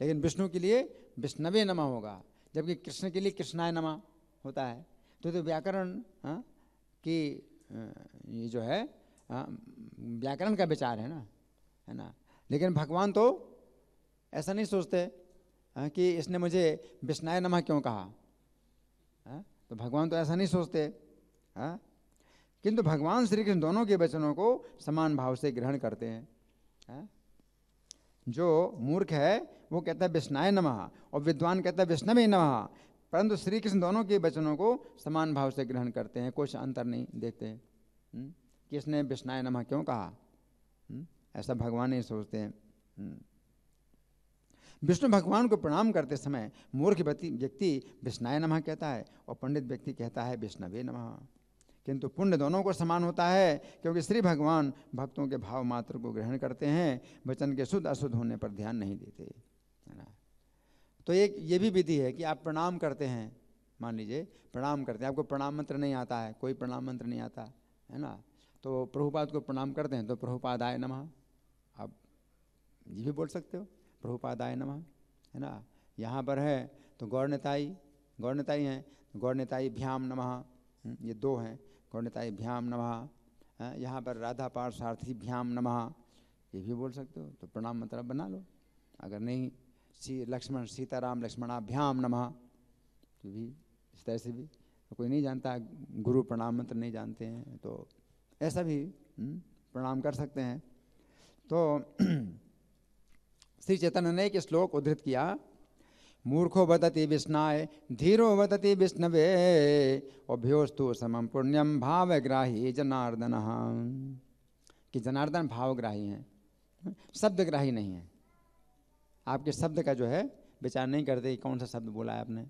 लेकिन विष्णु के लिए विष्णवे नमः होगा जबकि कृष्ण के लिए कृष्णाय नमः होता है तो तो व्याकरण हाँ, की ये जो है व्याकरण का विचार है ना है ना लेकिन भगवान तो ऐसा नहीं सोचते कि इसने मुझे विष्णाय नमः क्यों कहा हाँ, तो भगवान तो ऐसा नहीं सोचते हाँ किंतु भगवान श्री कृष्ण दोनों के वचनों को समान भाव से ग्रहण करते हैं है? जो मूर्ख है वो कहता है विष्णाय नमः और विद्वान कहता है ही नमः परंतु श्री कृष्ण दोनों के वचनों को समान भाव से ग्रहण करते हैं कुछ अंतर नहीं देखते हैं हम्म? कि इसने विष्णाय नमः क्यों कहा हम्म? ऐसा भगवान नहीं सोचते हैं हम्म? विष्णु भगवान को प्रणाम करते समय मूर्ख व्यक्ति विष्णाय नमः कहता है और पंडित व्यक्ति कहता है विष्णवे नमः किंतु पुण्य दोनों को समान होता है क्योंकि श्री भगवान भक्तों के भाव मात्र को ग्रहण करते हैं वचन के शुद्ध अशुद्ध होने पर ध्यान नहीं देते है तो एक ये भी विधि है कि आप प्रणाम करते हैं मान लीजिए प्रणाम करते हैं आपको प्रणाम मंत्र नहीं आता है कोई प्रणाम मंत्र नहीं आता है ना तो प्रभुपाद को प्रणाम करते हैं तो प्रभुपाद आय नमः आप ये भी बोल सकते हो प्रभुपाद आय नमः है ना यहाँ पर है तो गौरताई गौरताई हैं तो गौरताई भ्याम नमः हम्म, ये दो हैं गौणताय भ्याम नमः हाँ, यहाँ पर राधा पार्षार्थी भ्याम नमः ये भी बोल सकते हो तो प्रणाम मतलब बना लो अगर नहीं सी लक्ष्मण सीताराम लक्ष्मणाभ्याम नमः तो भी इस तरह से भी तो कोई नहीं जानता गुरु प्रणाम मंत्र नहीं जानते हैं तो ऐसा भी हम्म, प्रणाम कर सकते हैं तो श्री चैतन्य ने एक श्लोक उद्धृत किया मूर्खो वदति विष्णाय धीरो वदति विष्णवे अभ्योस्तु समम पुण्यम भावग्राही जनार्दन कि जनार्दन भावग्राही हैं शब्दग्राही नहीं है आपके शब्द का जो है विचार नहीं करते कि कौन सा शब्द बोला है आपने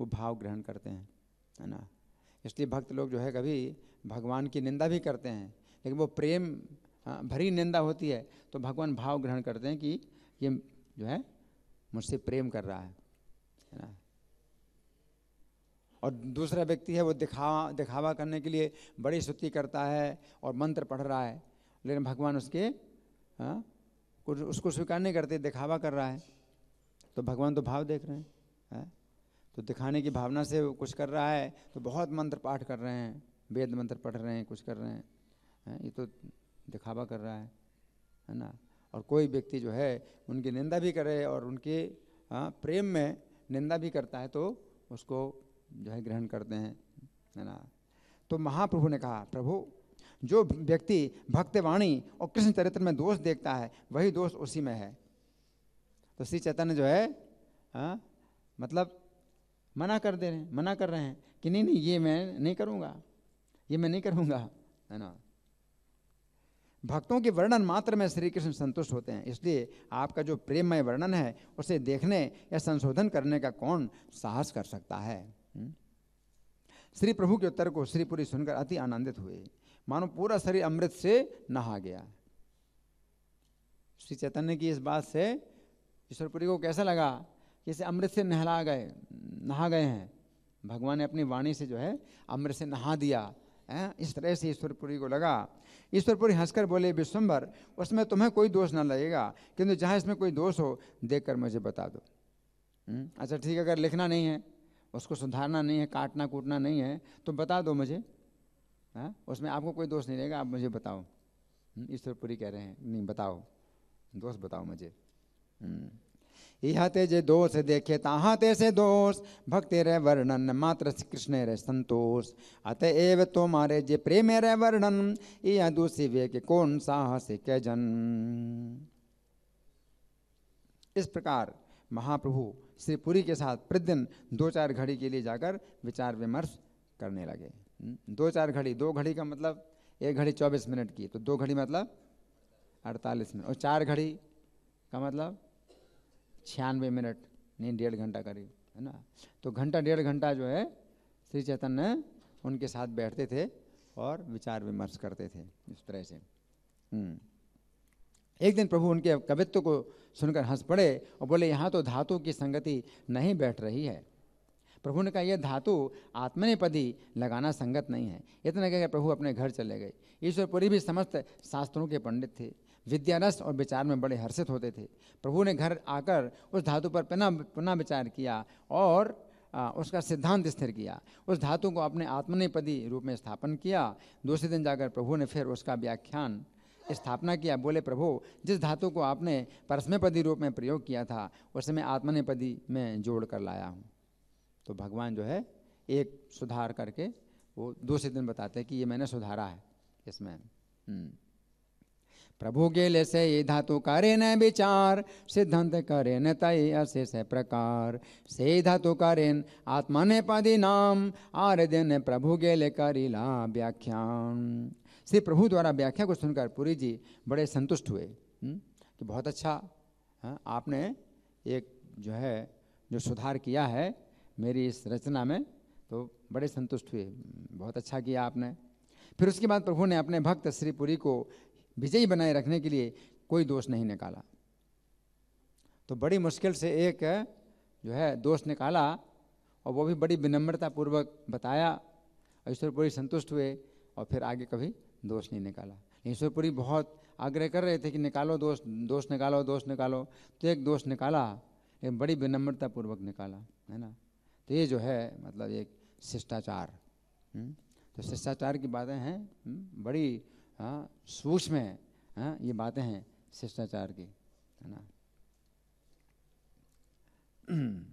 वो भाव ग्रहण करते हैं है ना इसलिए भक्त लोग जो है कभी भगवान की निंदा भी करते हैं लेकिन वो प्रेम हाँ, भरी निंदा होती है तो भगवान भाव ग्रहण करते हैं कि ये जो है मुझसे प्रेम कर रहा है है ना और दूसरा व्यक्ति है वो दिखावा दिखावा करने के लिए बड़ी स्तुति करता है और मंत्र पढ़ रहा है लेकिन भगवान उसके हाँ कुछ उसको स्वीकार नहीं करते दिखावा कर रहा है तो भगवान तो भाव देख रहे हैं है? हाँ? तो दिखाने की भावना से कुछ कर रहा है तो बहुत मंत्र पाठ कर रहे हैं वेद मंत्र पढ़ रहे हैं कुछ कर रहे हैं है? हाँ? ये तो दिखावा कर रहा है है ना और कोई व्यक्ति जो है उनकी निंदा भी करे और उनके हाँ, प्रेम में निंदा भी करता है तो उसको जो है ग्रहण करते हैं है ना तो महाप्रभु ने कहा प्रभु जो व्यक्ति भक्तवाणी और कृष्ण चरित्र में दोष देखता है वही दोष उसी में है तो श्री चैतन्य जो है आ, हाँ, मतलब मना कर दे रहे हैं मना कर रहे हैं कि नहीं नहीं ये मैं नहीं करूँगा ये मैं नहीं करूँगा है ना भक्तों के वर्णन मात्र में श्री कृष्ण संतुष्ट होते हैं इसलिए आपका जो प्रेममय वर्णन है उसे देखने या संशोधन करने का कौन साहस कर सकता है हम्म? श्री प्रभु के उत्तर को श्रीपुरी सुनकर अति आनंदित हुए मानो पूरा शरीर अमृत से नहा गया श्री चैतन्य की इस बात से ईश्वरपुरी को कैसा लगा कि इसे अमृत से नहला गए नहा गए हैं भगवान ने अपनी वाणी से जो है अमृत से नहा दिया है इस तरह से ईश्वरपुरी को लगा ईश्वरपुरी हंसकर बोले विश्वम्बर उसमें तुम्हें कोई दोष ना लगेगा किंतु जहाँ इसमें कोई दोष हो देख कर मुझे बता दो हम्म, अच्छा ठीक है अगर लिखना नहीं है उसको सुधारना नहीं है काटना कूटना नहीं है तो बता दो मुझे हाँ उसमें आपको कोई दोष नहीं रहेगा आप मुझे बताओ हम्म, ईश्वरपुरी कह रहे हैं नहीं बताओ दोष बताओ मुझे हम्म। इहते जे दोष देखे ताहाते से दोष भक्ति रे वर्णन मात्र श्री कृष्ण रे संतोष अतएव मारे जे प्रेम रे वर्णन यह दूसरी वे के कौन साहस के जन इस प्रकार महाप्रभु श्री पुरी के साथ प्रतिदिन दो चार घड़ी के लिए जाकर विचार विमर्श करने लगे हम्म, दो चार घड़ी दो घड़ी का मतलब एक घड़ी चौबीस मिनट की तो दो घड़ी मतलब अड़तालीस मिनट और चार घड़ी का मतलब छियानवे मिनट नहीं डेढ़ घंटा करीब है ना तो घंटा डेढ़ घंटा जो है श्री चैतन्य उनके साथ बैठते थे और विचार विमर्श करते थे इस तरह से हम्म। एक दिन प्रभु उनके कवित्व को सुनकर हंस पड़े और बोले यहाँ तो धातु की संगति नहीं बैठ रही है प्रभु ने कहा यह धातु आत्मनिपदी लगाना संगत नहीं है इतना कहकर प्रभु अपने घर चले गए ईश्वरपुरी भी समस्त शास्त्रों के पंडित थे विद्यानस्त और विचार में बड़े हर्षित होते थे प्रभु ने घर आकर उस धातु पर पुनः पुनः विचार किया और उसका सिद्धांत स्थिर किया उस धातु को अपने आत्मनेपदी रूप में स्थापन किया दूसरे दिन जाकर प्रभु ने फिर उसका व्याख्यान स्थापना किया बोले प्रभु जिस धातु को आपने परस्मयपदी रूप में प्रयोग किया था उसे मैं आत्मनेपदी में जोड़ कर लाया हूँ तो भगवान जो है एक सुधार करके वो दूसरे दिन बताते हैं कि ये मैंने सुधारा है इसमें हम्म। प्रभु के ले से ये धातु करे न विचार सिद्धांत करे न तय अशेष प्रकार से धातु करेन आत्मा ने पदि नाम आर दिन प्रभु के ले करीला व्याख्यान श्री प्रभु द्वारा व्याख्या को सुनकर पुरी जी बड़े संतुष्ट हुए हम्म, कि बहुत अच्छा हाँ, आपने एक जो है जो सुधार किया है मेरी इस रचना में तो बड़े संतुष्ट हुए बहुत अच्छा किया आपने फिर उसके बाद प्रभु ने अपने भक्त श्रीपुरी को विजयी बनाए रखने के लिए कोई दोष नहीं निकाला तो बड़ी मुश्किल से एक जो है दोष निकाला और वो भी बड़ी विनम्रतापूर्वक बताया ईश्वरपुरी संतुष्ट हुए और फिर आगे कभी दोष नहीं निकाला ईश्वरपुरी बहुत आग्रह कर रहे थे कि निकालो दोष दोष निकालो दोष निकालो तो एक दोष निकाला एक बड़ी विनम्रतापूर्वक निकाला है ना तो ये जो है मतलब एक शिष्टाचार हम्म, तो शिष्टाचार की बातें हैं हम्म, बड़ी हाँ, सूक्ष्म है हाँ, ये बातें हैं शिष्टाचार की है ना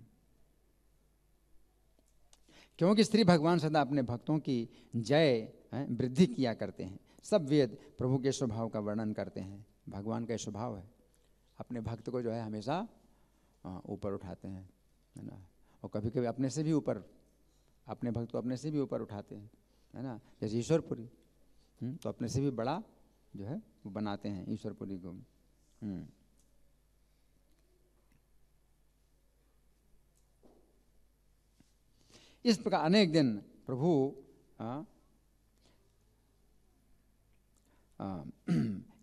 क्योंकि स्त्री भगवान सदा अपने भक्तों की जय वृद्धि किया करते हैं सब वेद प्रभु के स्वभाव का वर्णन करते हैं भगवान का स्वभाव है अपने भक्त को जो है हमेशा ऊपर उठाते हैं है ना और कभी कभी अपने से भी ऊपर अपने भक्त को अपने से भी ऊपर उठाते हैं है ना जैसे ईश्वरपुरी हम्म, तो अपने से भी बड़ा जो है वो बनाते हैं ईश्वरपुरी को हम्म। इस प्रकार अनेक दिन प्रभु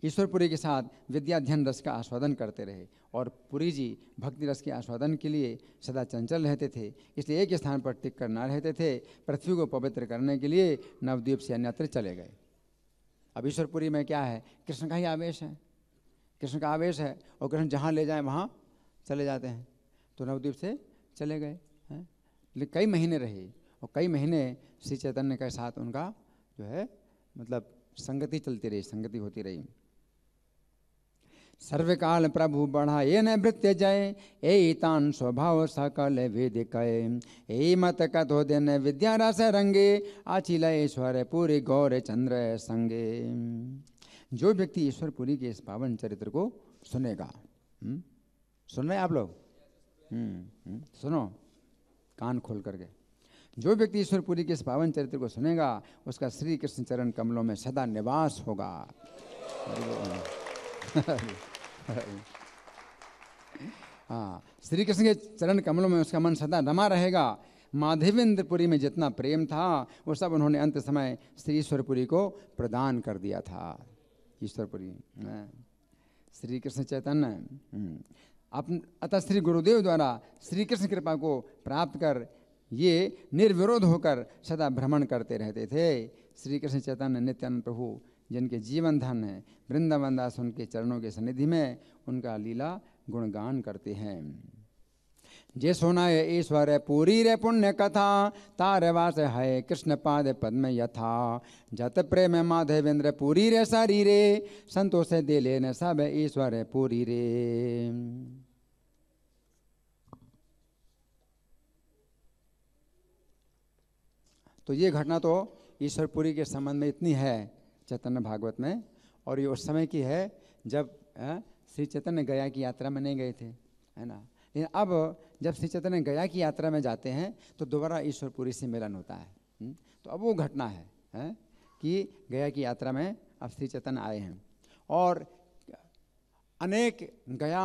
ईश्वरपुरी के साथ अध्ययन रस का आस्वादन करते रहे और पुरी जी भक्ति रस के आस्वादन के लिए सदा चंचल रहते थे इसलिए एक स्थान पर टिक कर ना रहते थे पृथ्वी को पवित्र करने के लिए नवद्वीप से अन्यत्र चले गए अब ईश्वरपुरी में क्या है कृष्ण का ही आवेश है कृष्ण का आवेश है और कृष्ण जहाँ ले जाए वहाँ चले जाते हैं तो नवद्वीप से चले गए हैं लेकिन कई महीने रहे और कई महीने श्री चैतन्य के साथ उनका जो है मतलब संगति चलती रही संगति होती रही सर्वकाल प्रभु बढ़ाए न भृत्य जय ए तान स्वभाव सकल वेद कय ए मत कथो दिन विद्या रस रंगे आचिल ईश्वर पूरे गौर चंद्र संगे जो व्यक्ति ईश्वरपुरी के इस पावन चरित्र को सुनेगा हम्म, सुन रहे आप लोग हम्म, हम्म, सुनो कान खोल करके जो व्यक्ति ईश्वरपुरी के इस पावन चरित्र को सुनेगा उसका श्री कृष्ण चरण कमलों में सदा निवास होगा हाँ श्री कृष्ण के चरण कमलों में उसका मन सदा रमा रहेगा माधवेंद्रपुरी में जितना प्रेम था वो सब उन्होंने अंत समय श्री ईश्वरपुरी को प्रदान कर दिया था ईश्वरपुरी हाँ। श्री कृष्ण चैतन्य हम्म। अपन अतः श्री गुरुदेव द्वारा श्री कृष्ण कृपा को प्राप्त कर ये निर्विरोध होकर सदा भ्रमण करते रहते थे श्री कृष्ण चैतन्य नित्यानंद प्रभु जिनके जीवन धन है वृंदावन दास उनके चरणों के सनिधि में उनका लीला गुणगान करते हैं जे है ईश्वर पूरी रे पुण्य कथा तार वास है कृष्ण पाद पद्म यथा जत प्रेम माधवेंद्र पूरी रे सारी रे संतोष दे न सब ईश्वर पूरी रे तो ये घटना तो ईश्वरपुरी के संबंध में इतनी है चैतन्य भागवत में और ये उस समय की है जब श्री चैतन्य गया की यात्रा में नहीं गए थे है ना लेकिन अब जब श्री चैतन्य गया की यात्रा में जाते हैं तो दोबारा ईश्वरपुरी से मिलन होता है हम्म? तो अब वो घटना है, है? कि गया की यात्रा में अब श्री चैतन्य आए हैं और अनेक गया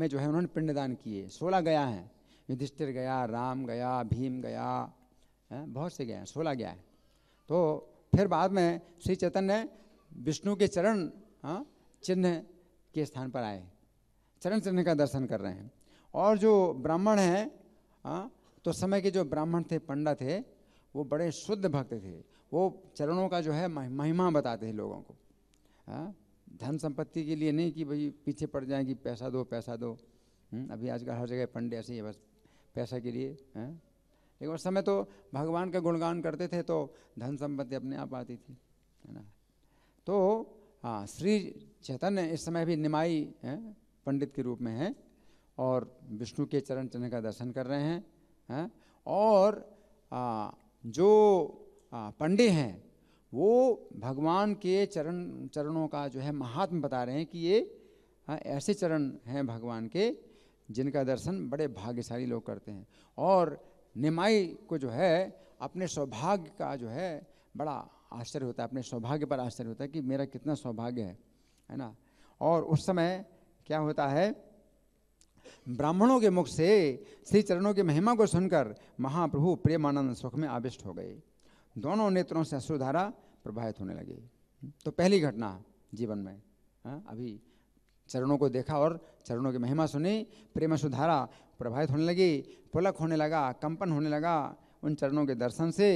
में जो है उन्होंने पिंडदान किए सोलह गया हैं युधिष्ठिर गया राम गया भीम गया है? बहुत से गया हैं सोलह गया है तो फिर बाद में श्री चैतन्य विष्णु के चरण हाँ चिन्ह के स्थान पर आए चरण चिन्ह का दर्शन कर रहे हैं और जो ब्राह्मण हैं हाँ, तो समय के जो ब्राह्मण थे पंडा थे वो बड़े शुद्ध भक्त थे वो चरणों का जो है महिमा बताते हैं लोगों को आ? हाँ, धन संपत्ति के लिए नहीं कि भाई पीछे पड़ जाएं कि पैसा दो पैसा दो हुँ? हम्म, अभी आजकल हर जगह पंडे ऐसे ही बस पैसा के लिए हाँ। लेकिन उस समय तो भगवान का गुणगान करते थे तो धन संपत्ति अपने आप आती थी है ना तो हाँ श्री चैतन्य इस समय भी निमाई है पंडित के रूप में हैं और विष्णु के चरण चरण का दर्शन कर रहे हैं है? और आ, जो आ, पंडे हैं वो भगवान के चरण चरणों का जो है महात्म बता रहे हैं कि ये आ, हाँ, ऐसे चरण हैं भगवान के जिनका दर्शन बड़े भाग्यशाली लोग करते हैं और निमाई को जो है अपने सौभाग्य का जो है बड़ा आश्चर्य होता है अपने सौभाग्य पर आश्चर्य होता है कि मेरा कितना सौभाग्य है है ना और उस समय क्या होता है ब्राह्मणों के मुख से श्री चरणों की महिमा को सुनकर महाप्रभु प्रेमानंद सुख में आविष्ट हो गए दोनों नेत्रों से अश्रुधारा प्रभावित होने लगे तो पहली घटना जीवन में हाँ, अभी चरणों को देखा और चरणों की महिमा सुनी प्रेम सुधारा प्रभावित होने लगी पुलक होने लगा कंपन होने लगा उन चरणों के दर्शन से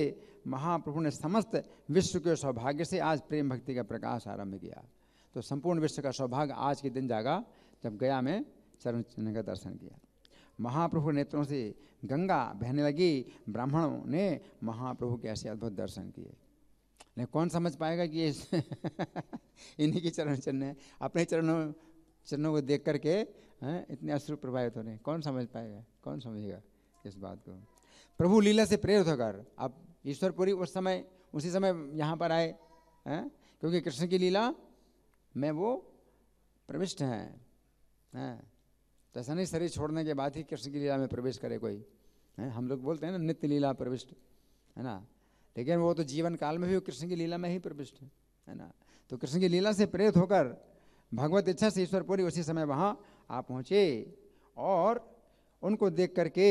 महाप्रभु ने समस्त विश्व के सौभाग्य से आज प्रेम भक्ति का प्रकाश आरंभ किया तो संपूर्ण विश्व का सौभाग्य आज के दिन जागा जब गया में चरण चिन्ह का दर्शन किया महाप्रभु नेत्रों से गंगा बहने लगी ब्राह्मणों ने महाप्रभु के ऐसे अद्भुत दर्शन किए नहीं कौन समझ पाएगा कि इन्हीं के चरण चिन्ह अपने चरणों चरणों को देख करके हैं इतने अश्रु प्रभावित हो रहे हैं कौन समझ पाएगा कौन समझेगा इस बात को प्रभु लीला से प्रेरित होकर आप ईश्वरपुरी उस समय उसी समय यहाँ पर आए हैं क्योंकि कृष्ण की लीला में वो प्रविष्ट हैं हैं तो ऐसा नहीं शरीर छोड़ने के बाद ही कृष्ण की लीला में प्रवेश करे कोई है हम लोग बोलते हैं ना नित्य लीला प्रविष्ट है ना लेकिन वो तो जीवन काल में भी कृष्ण की लीला में ही प्रविष्ट है ना तो कृष्ण की लीला से प्रेरित होकर भगवत इच्छा से ईश्वरपुरी उसी समय वहाँ आ पहुँचे और उनको देख करके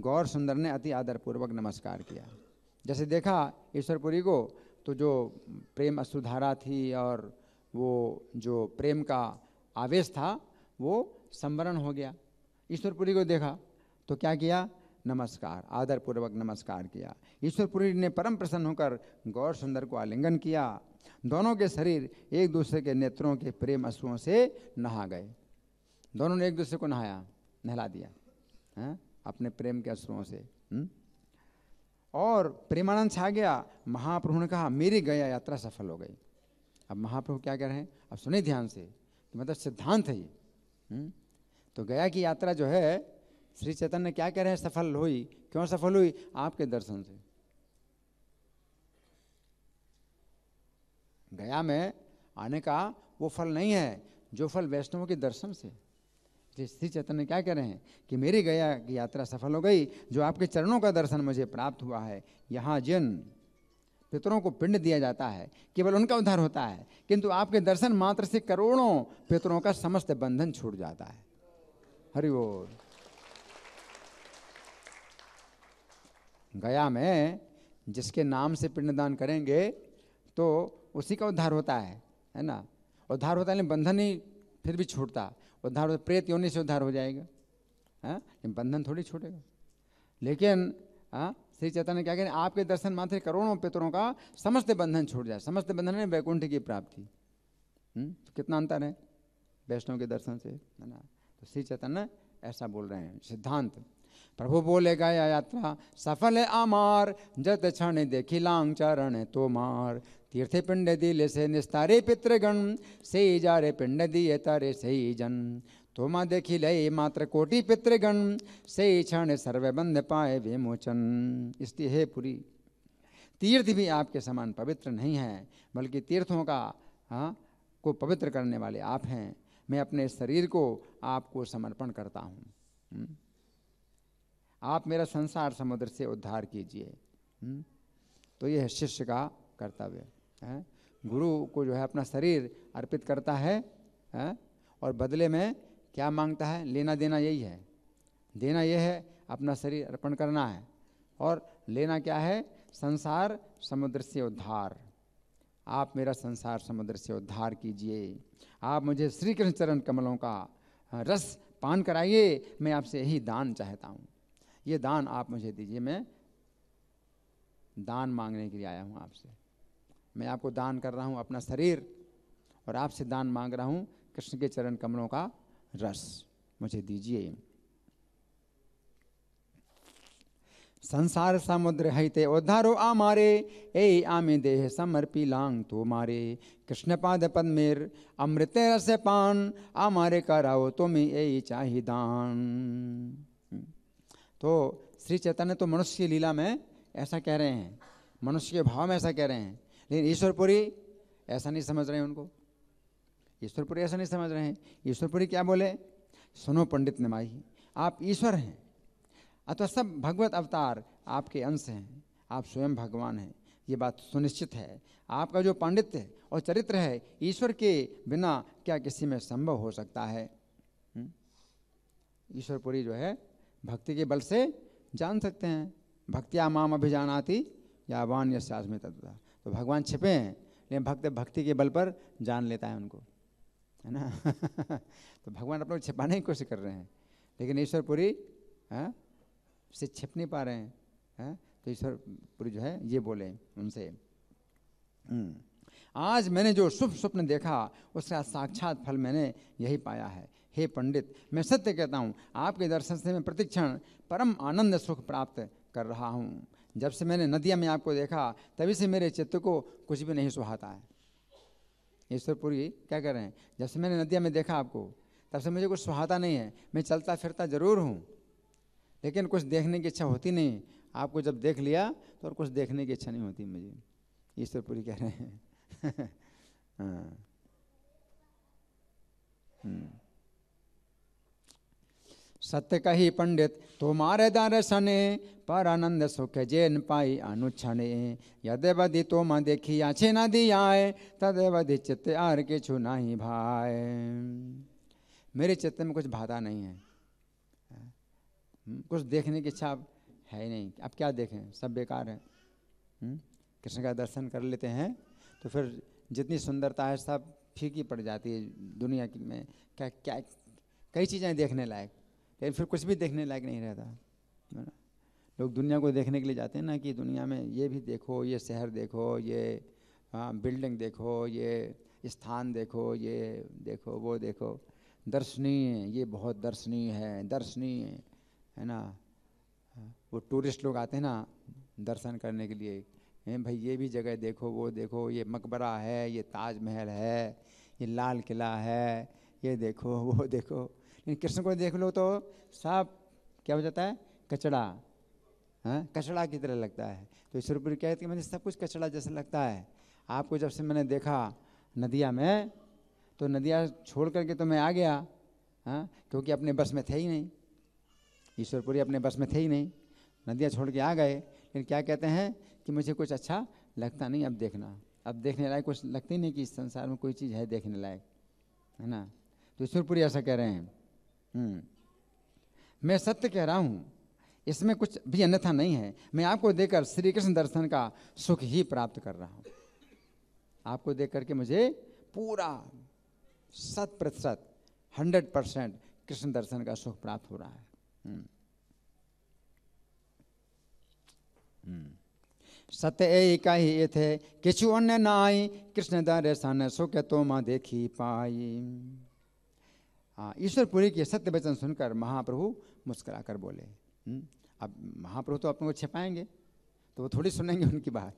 गौर सुंदर ने अति आदरपूर्वक नमस्कार किया जैसे देखा ईश्वरपुरी को तो जो प्रेम अश्रुधारा थी और वो जो प्रेम का आवेश था वो संवरण हो गया ईश्वरपुरी को देखा तो क्या किया नमस्कार आदरपूर्वक नमस्कार किया ईश्वरपुरी ने परम प्रसन्न होकर गौर सुंदर को आलिंगन किया दोनों के शरीर एक दूसरे के नेत्रों के प्रेम अश्रुओं से नहा गए दोनों ने एक दूसरे को नहाया नहला दिया है अपने प्रेम के अश्रुओं से हुँ? हम्म। और प्रेमानंद छा गया महाप्रभु ने कहा मेरी गया यात्रा सफल हो गई अब महाप्रभु क्या कह रहे हैं अब सुने ध्यान से कि मतलब सिद्धांत है ये हम्म। तो गया की यात्रा जो है श्री चैतन्य क्या कह रहे हैं सफल हुई क्यों सफल हुई आपके दर्शन से गया में आने का वो फल नहीं है जो फल वैष्णव के दर्शन से है तो श्री चैतन्य क्या कह रहे हैं कि मेरी गया की यात्रा सफल हो गई जो आपके चरणों का दर्शन मुझे प्राप्त हुआ है यहाँ जिन पितरों को पिंड दिया जाता है केवल उनका उद्धार होता है किंतु आपके दर्शन मात्र से करोड़ों पितरों का समस्त बंधन छूट जाता है हरि गया में जिसके नाम से पिंडदान करेंगे तो उसी का उद्धार होता है है ना उद्धार होता है लेकिन बंधन ही फिर भी छूटता उद्धार हो प्रेत योनि से उद्धार हो जाएगा हाँ बंधन थोड़ी छूटेगा लेकिन हाँ श्री चैतन्य क्या कहें आपके दर्शन मात्र करोड़ों पितरों का समस्त बंधन छूट जाए समस्त बंधन है वैकुंठ की प्राप्ति हम्म? तो कितना अंतर है वैष्णव के दर्शन से है ना तो श्री चैतन्य ऐसा बोल रहे हैं सिद्धांत प्रभु बोलेगा या यात्रा सफल अमार जत क्षण देखी लांग चरण मार तीर्थे पिंड ले से निस्तारे पितृगण से जा रे पिंड दिए तारे सही जन तो माँ देखी लय मात्र कोटि पितृगण से क्षण सर्वबंध पाए विमोचन स्त्री हे पुरी तीर्थ भी आपके समान पवित्र नहीं है बल्कि तीर्थों का हाँ को पवित्र करने वाले आप हैं मैं अपने शरीर को आपको समर्पण करता हूँ हम्म। आप मेरा संसार समुद्र से उद्धार कीजिए हम्म। तो यह शिष्य का कर्तव्य है? गुरु को जो है अपना शरीर अर्पित करता है, है? और बदले में क्या मांगता है लेना देना यही है देना यह है अपना शरीर अर्पण करना है और लेना क्या है संसार समुद्र से उद्धार आप मेरा संसार समुद्र से उद्धार कीजिए आप मुझे श्री कृष्ण चरण कमलों का हाँ, रस पान कराइए मैं आपसे यही दान चाहता हूँ ये दान आप मुझे दीजिए मैं दान मांगने के लिए आया हूँ आपसे मैं आपको दान कर रहा हूँ अपना शरीर और आपसे दान मांग रहा हूँ कृष्ण के चरण कमलों का रस मुझे दीजिए संसार समुद्र हिते उद्धारो आमारे ए आमे देह समर्पी लांग तो मारे कृष्ण पाद पद्मेर अमृत रस पान आमारे कराओ तुम्हें ए चाहि दान तो श्री चैतन्य तो मनुष्य की लीला में ऐसा कह रहे हैं मनुष्य के भाव में ऐसा कह रहे हैं लेकिन ईश्वरपुरी ऐसा नहीं समझ रहे हैं उनको ईश्वरपुरी ऐसा नहीं समझ रहे हैं ईश्वरपुरी क्या बोले सुनो पंडित नमाही आप ईश्वर हैं अथवा सब भगवत अवतार आपके अंश हैं आप स्वयं भगवान हैं ये बात सुनिश्चित है आपका जो पांडित्य और चरित्र है ईश्वर के बिना क्या किसी में संभव हो सकता है हम्म? ईश्वरपुरी जो है भक्ति के बल से जान सकते हैं भक्तिया माम आती या वान्य शास्त्र तत्वता तो भगवान छिपे हैं लेकिन भक्त भक्ति के बल पर जान लेता है उनको है ना तो भगवान अपने छिपाने की कोशिश कर रहे हैं लेकिन ईश्वर पूरी हाँ, से छिप नहीं पा रहे हैं है? हाँ, तो ईश्वर पूरी जो है ये बोले उनसे हम्म, आज मैंने जो शुभ स्वप्न देखा उसका साक्षात फल मैंने यही पाया है हे पंडित मैं सत्य कहता हूँ आपके दर्शन से मैं प्रतिक्षण परम आनंद सुख प्राप्त कर रहा हूँ जब से मैंने नदिया में आपको देखा तभी से मेरे चित्त को कुछ भी नहीं सुहाता है ईश्वरपुरी क्या कह रहे हैं जब से मैंने नदिया में देखा आपको तब से मुझे कुछ सुहाता नहीं है मैं चलता फिरता ज़रूर हूँ लेकिन कुछ देखने की इच्छा होती नहीं आपको जब देख लिया तो और कुछ देखने की इच्छा नहीं होती मुझे ईश्वरपुरी कह रहे हैं हाँ हम्म। सत्य कही पंडित तुम्हारे दर्शने पर आनंद सुख जेन पाई अनुच्छने यदेवधि तुम देखिया छिना दियाए तदेवधि चित्त आर के छू नहीं भाए मेरे चित्त में कुछ भाता नहीं है कुछ देखने की इच्छा है ही नहीं अब क्या देखें सब बेकार है हम्म? कृष्ण का दर्शन कर लेते हैं तो फिर जितनी सुंदरता है सब फीकी पड़ जाती है दुनिया की में क्या क्या कई चीज़ें देखने लायक लेकिन फिर कुछ भी देखने लायक नहीं रहता लोग दुनिया को देखने के लिए जाते हैं ना कि दुनिया में ये भी देखो ये शहर देखो ये बिल्डिंग देखो ये स्थान देखो ये देखो वो देखो दर्शनीय ये बहुत दर्शनीय है दर्शनीय है ना वो टूरिस्ट लोग आते हैं ना दर्शन करने के लिए हैं भाई ये भी जगह देखो वो देखो ये मकबरा है ये ताजमहल है ये लाल किला है ये देखो वो देखो लेकिन कृष्ण को देख लो तो साफ क्या हो जाता है कचड़ा हाँ कचड़ा की तरह लगता है तो ईश्वर पुरी कहते कि मैंने सब कुछ कचड़ा जैसा लगता है आपको जब से मैंने देखा नदिया में तो नदिया छोड़ करके तो मैं आ गया हाँ क्योंकि अपने बस में थे ही नहीं ईश्वरपुरी अपने बस में थे ही नहीं नदियाँ छोड़ के आ गए लेकिन क्या कहते हैं कि मुझे कुछ अच्छा लगता नहीं अब देखना अब देखने लायक कुछ लगती ही नहीं कि इस संसार में कोई चीज़ है देखने लायक है ना तो ईश्वरपुरी ऐसा कह रहे हैं हम्म। मैं सत्य कह रहा हूँ इसमें कुछ भी अन्यथा नहीं है मैं आपको देकर श्री कृष्ण दर्शन का सुख ही प्राप्त कर रहा हूँ आपको देख करके मुझे पूरा शत प्रतिशत हंड्रेड परसेंट कृष्ण दर्शन का सुख प्राप्त हो रहा है हम्म। हम्म। सत्य एका ही थे किचु अन्य ना आई कृष्ण दर्शन सुख तो माँ देखी पाई हाँ ईश्वरपुरी के सत्य वचन सुनकर महाप्रभु मुस्करा कर बोले हम्म, अब महाप्रभु तो अपने को छिपाएंगे तो वो थोड़ी सुनेंगे उनकी बात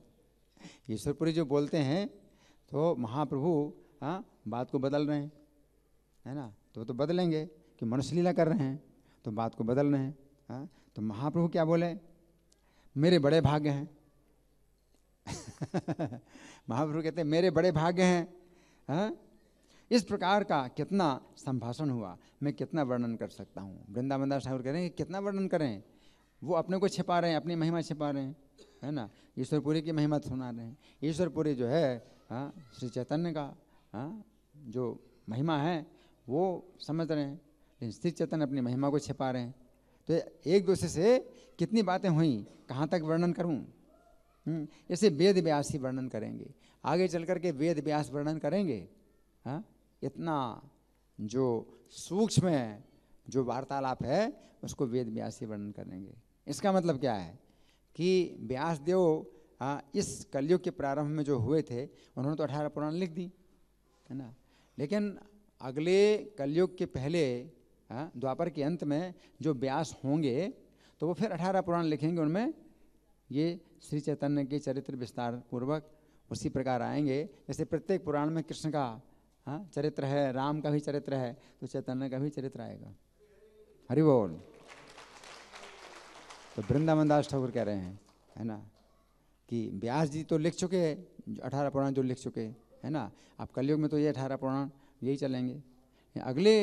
ईश्वरपुरी जो बोलते हैं तो महाप्रभु हाँ बात को बदल रहे हैं है ना तो तो बदलेंगे कि मनुष्य लीला कर रहे हैं तो बात को बदल रहे हैं हाँ तो महाप्रभु क्या बोले मेरे बड़े भाग्य हैं महाप्रभु कहते हैं मेरे बड़े भाग्य हैं हाँ इस प्रकार का कितना संभाषण हुआ मैं कितना वर्णन कर सकता हूँ वृंदावन दास ठाकुर कह रहे हैं कितना वर्णन करें वो अपने को छिपा रहे हैं अपनी महिमा छिपा रहे हैं है ना ईश्वरपुरी की महिमा सुना रहे हैं ईश्वरपुरी जो है हाँ श्री चैतन्य का हाँ जो महिमा है वो समझ रहे हैं लेकिन श्री चैतन्य अपनी महिमा को छिपा रहे हैं तो एक दूसरे से कितनी बातें हुई कहाँ तक वर्णन करूँ ऐसे हम्म, वेद व्यास ही वर्णन करेंगे आगे चल करके वेद व्यास वर्णन करेंगे हाँ इतना जो सूक्ष्म है जो वार्तालाप है उसको वेद व्यास ही वर्णन करेंगे इसका मतलब क्या है कि व्यासदेव इस कलयुग के प्रारंभ में जो हुए थे उन्होंने तो अठारह पुराण लिख दी है ना लेकिन अगले कलयुग के पहले द्वापर के अंत में जो व्यास होंगे तो वो फिर अठारह पुराण लिखेंगे उनमें ये श्री चैतन्य के चरित्र विस्तार पूर्वक उसी प्रकार आएंगे जैसे प्रत्येक पुराण में कृष्ण का हाँ चरित्र है राम का भी चरित्र है तो चैतन्य का भी चरित्र आएगा हरि बोल तो वृंदावन दास ठाकुर कह रहे हैं है ना कि व्यास जी तो लिख चुके हैं अठारह पुराण जो लिख चुके हैं है ना आप कलयुग में तो ये अठारह पुराण यही चलेंगे अगले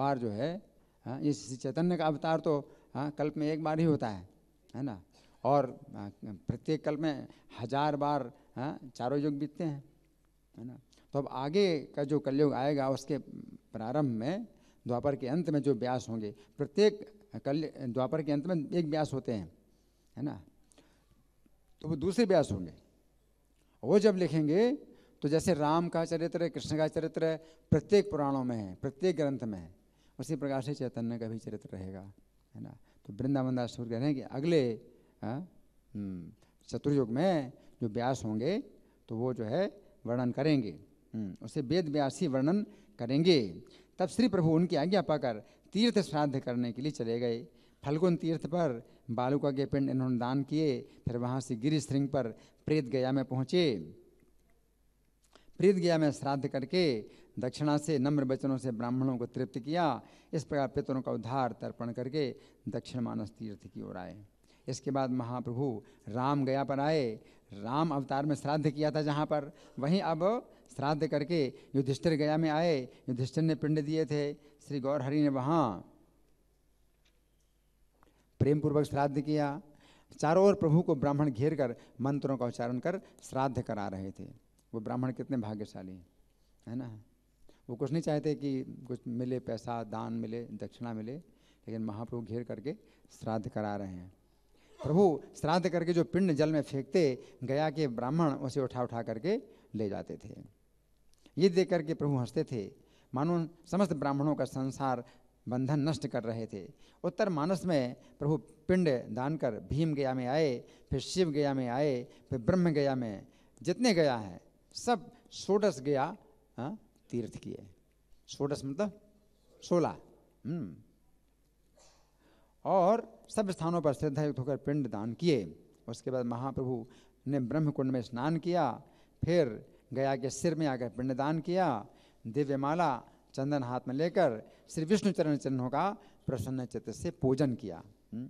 बार जो है ये हाँ, चैतन्य का अवतार तो हाँ कल्प में एक बार ही होता है है ना और हाँ, प्रत्येक कल्प में हजार बार हाँ चारों युग बीतते हैं है ना तो अब आगे का जो कलयुग आएगा उसके प्रारंभ में द्वापर के अंत में जो व्यास होंगे प्रत्येक कल द्वापर के अंत में एक व्यास होते हैं है ना तो वो दूसरे व्यास होंगे वो जब लिखेंगे तो जैसे राम का चरित्र है कृष्ण का चरित्र है प्रत्येक पुराणों में है प्रत्येक ग्रंथ में है उसी प्रकार से चैतन्य का भी चरित्र रहेगा है ना तो वृंदावन दास ठाकुर कह रहे हैं कि अगले हाँ, हम्म, चतुर्युग में जो व्यास होंगे तो वो जो है वर्णन करेंगे हम्म, उसे वेद व्यासी वर्णन करेंगे तब श्री प्रभु उनकी आज्ञा पाकर तीर्थ श्राद्ध करने के लिए चले गए फल्गुन तीर्थ पर बालुका के पिंड इन्होंने दान किए फिर वहाँ से गिरी श्रृंग पर प्रेत गया में पहुँचे प्रेत गया में श्राद्ध करके दक्षिणा से नम्र वचनों से ब्राह्मणों को तृप्त किया इस प्रकार पितरों का उद्धार तर्पण करके दक्षिण मानस तीर्थ की ओर आए इसके बाद महाप्रभु राम गया पर आए राम अवतार में श्राद्ध किया था जहाँ पर वहीं अब श्राद्ध करके युधिष्ठिर गया में आए युधिष्ठिर ने पिंड दिए थे श्री गौर हरि ने वहाँ प्रेम पूर्वक श्राद्ध किया चारों ओर प्रभु को ब्राह्मण घेर कर मंत्रों का उच्चारण कर श्राद्ध करा रहे थे वो ब्राह्मण कितने भाग्यशाली है ना वो कुछ नहीं चाहते कि कुछ मिले पैसा दान मिले दक्षिणा मिले लेकिन महाप्रभु घेर करके श्राद्ध करा रहे हैं प्रभु श्राद्ध करके जो पिंड जल में फेंकते गया के ब्राह्मण उसे उठा उठा करके ले जाते थे ये देख करके प्रभु हंसते थे मानो समस्त ब्राह्मणों का संसार बंधन नष्ट कर रहे थे उत्तर मानस में प्रभु पिंड दान कर भीम गया में आए फिर शिव गया में आए फिर ब्रह्म गया में जितने गया है सब षोडश गया हा? तीर्थ किए षोडश मतलब सोलह हम्म। और सब स्थानों पर श्रद्धायुक्त होकर पिंड दान किए उसके बाद महाप्रभु ने ब्रह्मकुंड में स्नान किया फिर गया के सिर में आकर पिंडदान किया दिव्यमाला चंदन हाथ में लेकर श्री विष्णु चरण चिन्हों का प्रसन्न चित्त से पूजन किया हम्म।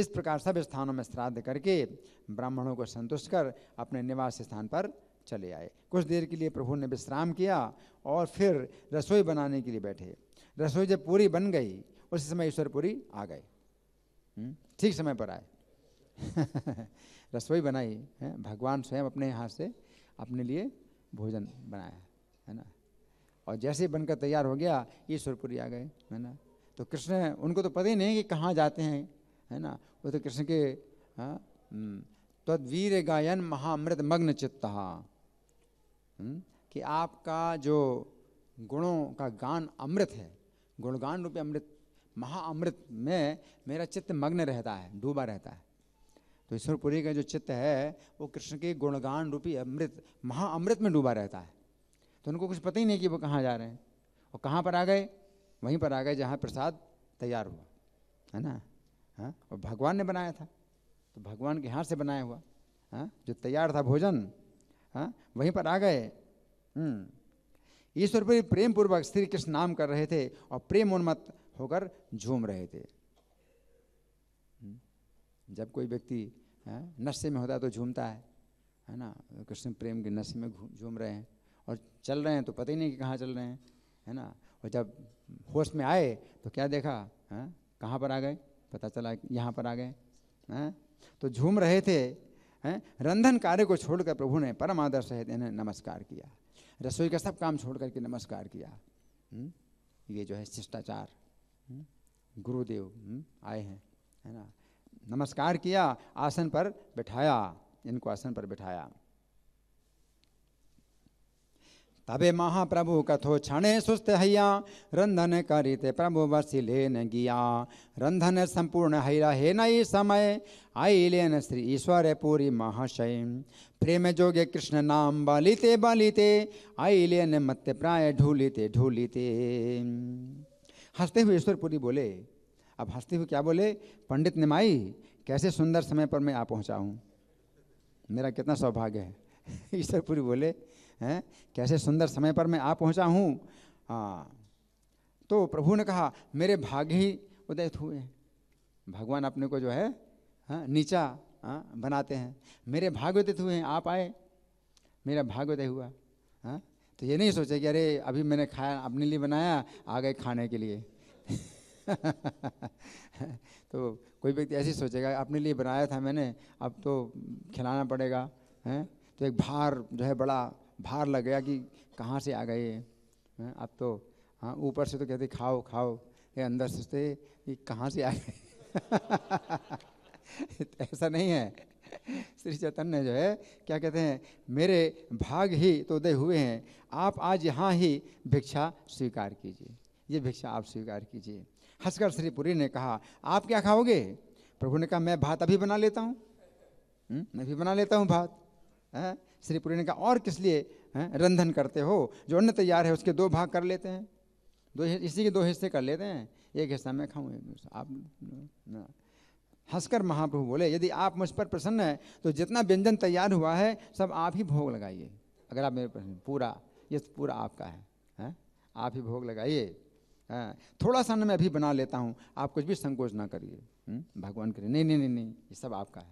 इस प्रकार सब स्थानों में श्राद्ध करके ब्राह्मणों को संतुष्ट कर अपने निवास स्थान पर चले आए कुछ देर के लिए प्रभु ने विश्राम किया और फिर रसोई बनाने के लिए बैठे रसोई जब पूरी बन गई उसी समय ईश्वरपुरी आ गए हम्म। ठीक समय पर आए रसोई बनाई भगवान स्वयं अपने हाथ से अपने लिए भोजन बनाया है ना और जैसे ही बनकर तैयार हो गया ये सुरपुरी आ गए है ना तो कृष्ण उनको तो पता ही नहीं कि कहाँ जाते हैं है ना वो तो कृष्ण के हाँ, हम्म, तदवीर तो गायन महामृत मग्न चित्ता हम्म, कि आपका जो गुणों का गान अमृत है गुणगान रूपी अमृत महाअमृत में मेरा चित्त मग्न रहता है डूबा रहता है तो ईश्वरपुरी का जो चित्त है वो कृष्ण के गुणगान रूपी अमृत महाअमृत में डूबा रहता है तो उनको कुछ पता ही नहीं कि वो कहाँ जा रहे हैं और कहाँ पर आ गए वहीं पर आ गए जहाँ प्रसाद तैयार हुआ है ना हाँ और भगवान ने बनाया था तो भगवान के हाथ से बनाया हुआ हाँ जो तैयार था भोजन हाँ वहीं पर आ गए हम्म। ईश्वर पर प्रेम पूर्वक श्री कृष्ण नाम कर रहे थे और प्रेम उन्मत होकर झूम रहे थे हम्म? जब कोई व्यक्ति नशे में होता है तो झूमता है है ना कृष्ण प्रेम के नशे में झूम रहे हैं और चल रहे हैं तो पता ही नहीं कि कहाँ चल रहे हैं है ना और जब होश में आए तो क्या देखा है कहाँ पर आ गए पता चला यहाँ पर आ गए हैं तो झूम रहे थे हैं रंधन कार्य को छोड़कर प्रभु ने परम आदर सहित इन्हें नमस्कार किया रसोई का सब काम छोड़ करके नमस्कार किया हुँ? हम्म? ये जो है शिष्टाचार हम्म? गुरुदेव हम्म? आए हैं है ना नमस्कार किया आसन पर बिठाया इनको आसन पर बिठाया तबे महाप्रभु कथो क्षणे सुस्त हैया रंधन करिते प्रभु लेन गिया रंधन संपूर्ण हैरा हे नई समय आई लेन श्री ईश्वर पूरी महाशय प्रेम जोगे कृष्ण नाम बलिते बलिते आई लेन मत्य प्राय ढूलिते ढूलिते हंसते हुए ईश्वरपुरी बोले अब हंसते हुए क्या बोले पंडित निमाई कैसे सुंदर समय पर मैं आ पहुँचा हूँ मेरा कितना सौभाग्य है ईश्वरपुरी बोले हैं कैसे सुंदर समय पर मैं आ पहुँचा हूँ हाँ तो प्रभु ने कहा मेरे भाग्य ही उदय हुए हैं भगवान अपने को जो है हा? नीचा हा? बनाते हैं मेरे भाग्य उदित हुए हैं आप आए मेरा भाग्य उदय हुआ हा? तो ये नहीं सोचे कि अरे अभी मैंने खाया अपने लिए बनाया आ गए खाने के लिए तो कोई व्यक्ति ऐसे सोचेगा अपने लिए बनाया था मैंने अब तो खिलाना पड़ेगा हैं तो एक भार जो है बड़ा भार लग गया कि कहाँ से आ गए हैं अब तो हाँ ऊपर से तो कहते खाओ खाओ ये अंदर सोचते कि कहाँ से आ गए ऐसा नहीं है श्री चैतन्य जो है क्या कहते हैं मेरे भाग ही तो उदय हुए हैं आप आज यहाँ ही भिक्षा स्वीकार कीजिए ये भिक्षा आप स्वीकार कीजिए हंसकर श्रीपुरी ने कहा आप क्या खाओगे प्रभु ने कहा मैं भात अभी बना लेता हूँ हम्म, मैं भी बना लेता हूँ भात श्रीपुरी ने कहा और किस लिए रंधन करते हो जो अन्न तैयार है उसके दो भाग कर लेते हैं दो इसी के दो हिस्से कर लेते हैं एक हिस्सा मैं खाऊँ एक आप हंसकर महाप्रभु बोले यदि आप मुझ पर प्रसन्न हैं तो जितना व्यंजन तैयार हुआ है सब आप ही भोग लगाइए अगर आप मेरे पूरा ये पूरा आपका है, है? आप ही भोग लगाइए हाँ थोड़ा सा ना मैं अभी बना लेता हूँ आप कुछ भी संकोच ना करिए हम्म, भगवान करिए नहीं नहीं नहीं नहीं ये सब आपका है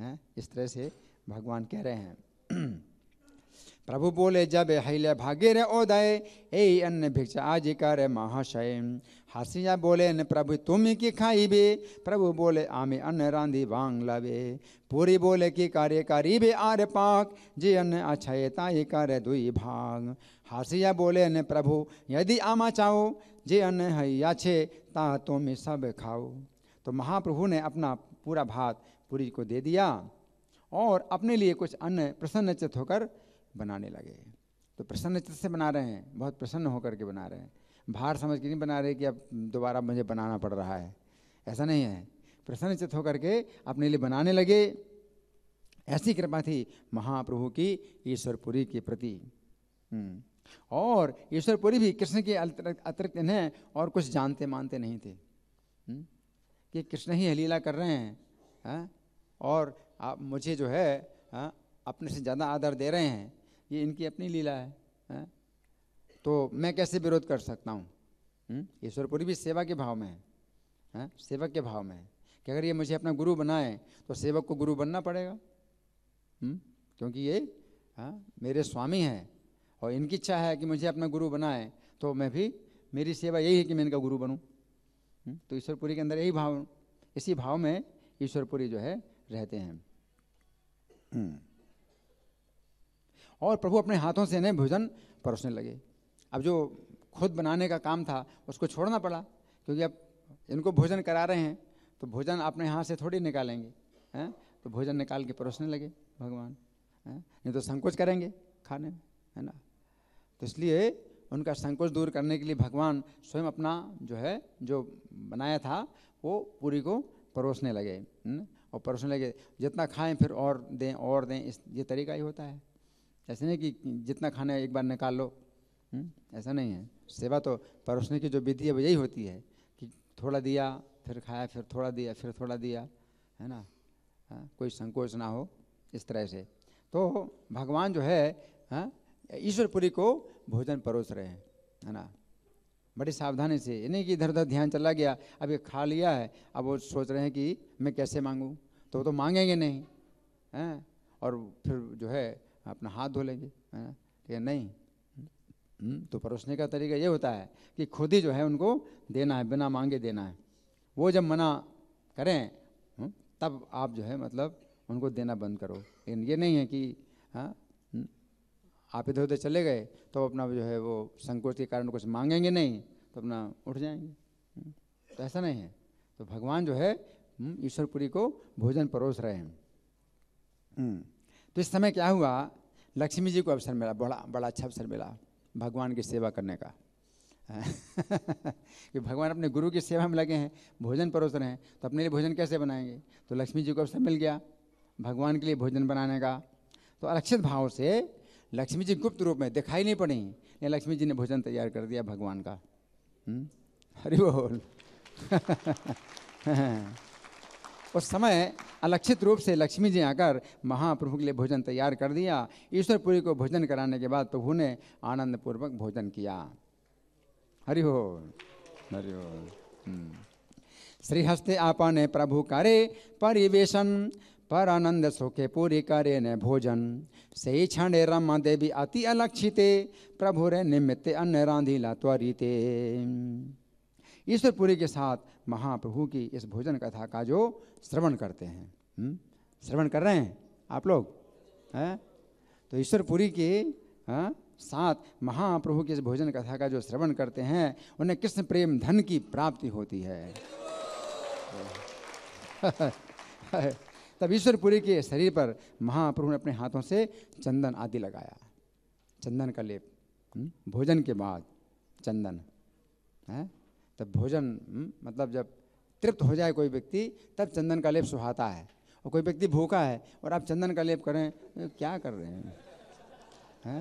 हैं हाँ, इस तरह से भगवान कह रहे हैं प्रभु बोले जब हिले भागे रे ओदय ए अन्न भिक्षा आज कर महाशय हसिया बोले न प्रभु तुम की खाइबे प्रभु बोले आमे अन्न रांधी वांग लवे पूरी बोले कि कार्य करीबे आर पाक जे अन्न अच्छा ताई कर दुई भाग हसिया बोले न प्रभु यदि आमा चाहो जे अन्न है या छे ता तो में सब खाओ तो महाप्रभु ने अपना पूरा भात पूरी को दे दिया और अपने लिए कुछ अन्न प्रसन्नचित होकर बनाने लगे तो प्रसन्नचित से बना रहे हैं बहुत प्रसन्न होकर के बना रहे हैं भार समझ के नहीं बना रहे कि अब दोबारा मुझे बनाना पड़ रहा है ऐसा नहीं है प्रसन्नचित होकर के अपने लिए बनाने लगे ऐसी कृपा थी महाप्रभु की ईश्वरपुरी के प्रति हम्म। और ईश्वरपुरी भी कृष्ण के अतिरिक्त इन्हें और कुछ जानते मानते नहीं थे हम्म? कि कृष्ण ही लीला कर रहे हैं हा? और आप मुझे जो है आ? हाँ, अपने से ज़्यादा आदर दे रहे हैं ये इनकी अपनी लीला है आ? हाँ? तो मैं कैसे विरोध कर सकता हूँ हम्म? ईश्वरपुरी भी सेवा के भाव में है आ? हाँ? सेवक के भाव में है कि अगर ये मुझे अपना गुरु बनाए तो सेवक को गुरु बनना पड़ेगा हुँ? हम्म? क्योंकि ये आ? मेरे स्वामी हैं और इनकी इच्छा है कि मुझे अपना गुरु बनाए तो मैं भी मेरी सेवा यही है कि मैं इनका गुरु बनूँ हम्म, तो ईश्वरपुरी के अंदर यही भाव इसी भाव में ईश्वरपुरी जो है रहते हैं हम्म, और प्रभु अपने हाथों से इन्हें भोजन परोसने लगे अब जो खुद बनाने का काम था उसको छोड़ना पड़ा क्योंकि अब इनको भोजन करा रहे हैं तो भोजन अपने हाथ से थोड़ी निकालेंगे हैं तो भोजन निकाल के परोसने लगे भगवान नहीं तो संकोच करेंगे खाने में है ना तो इसलिए उनका संकोच दूर करने के लिए भगवान स्वयं अपना जो है जो बनाया था वो पूरी को परोसने लगे न? हम्म, और परोसने लगे जितना खाएं फिर और दें और दें इस ये तरीका ही होता है ऐसे नहीं कि जितना खाना एक बार निकाल लो हम्म, ऐसा नहीं है सेवा तो परोसने की जो विधि है वो यही होती है कि थोड़ा दिया फिर खाया फिर थोड़ा दिया फिर थोड़ा दिया है ना हाँ, कोई संकोच ना हो इस तरह से तो भगवान जो है हाँ, ईश्वरपुरी को भोजन परोस रहे हैं है ना बड़ी सावधानी से नहीं कि इधर उधर ध्यान चला गया अब ये खा लिया है अब वो सोच रहे हैं कि मैं कैसे मांगूँ तो वो तो मांगेंगे नहीं हैं और फिर जो है अपना हाथ धो लेंगे है ना ठीक है नहीं हम्म, तो परोसने का तरीका ये होता है कि खुद ही जो है उनको देना है बिना मांगे देना है वो जब मना करें हम्म, तब आप जो है मतलब उनको देना बंद करो लेकिन ये नहीं है कि हाँ आप इधर उधर चले गए तो अपना जो है वो संकोच के कारण कुछ मांगेंगे नहीं तो अपना उठ जाएंगे तो ऐसा नहीं है तो भगवान जो है हम्म, ईश्वरपुरी को भोजन परोस रहे हैं हम्म, तो इस समय क्या हुआ लक्ष्मी जी को अवसर मिला बड़ा बड़ा अच्छा अवसर मिला भगवान की सेवा करने का कि भगवान अपने गुरु की सेवा में लगे हैं भोजन परोस रहे हैं तो अपने लिए भोजन कैसे बनाएंगे तो लक्ष्मी जी को अवसर मिल गया भगवान के लिए भोजन बनाने का तो अलक्षित भाव से लक्ष्मी जी गुप्त रूप में दिखाई नहीं पड़ी नहीं लक्ष्मी जी ने भोजन तैयार कर दिया भगवान का हम्म? हरि बोल उस समय अलक्षित रूप से लक्ष्मी जी आकर महाप्रभु के लिए भोजन तैयार कर दिया ईश्वरपुरी को भोजन कराने के बाद प्रभु ने आनंदपूर्वक भोजन किया हरि हो हरि हो हम्म। श्रीहस्ते ने प्रभु करे परिवेशन पर आनंद सुखे पूरी करे न भोजन सही क्षण रमा देवी अति अलक्षिते प्रभु रे निमित्ते राधी रांधीला त्वरिते ईश्वरपुरी के साथ महाप्रभु की इस भोजन कथा का जो श्रवण करते हैं हम्म? श्रवण कर रहे हैं आप लोग हैं तो ईश्वरपुरी के हा? साथ महाप्रभु की इस भोजन कथा का जो श्रवण करते हैं उन्हें कृष्ण प्रेम धन की प्राप्ति होती है तब ईश्वरपुरी के शरीर पर महाप्रभु ने अपने हाथों से चंदन आदि लगाया चंदन का लेप हम्म, भोजन के बाद चंदन है तब भोजन हम्म, मतलब जब तृप्त हो जाए कोई व्यक्ति तब चंदन का लेप सुहाता है और कोई व्यक्ति भूखा है और आप चंदन का लेप करें तो क्या कर रहे हैं है?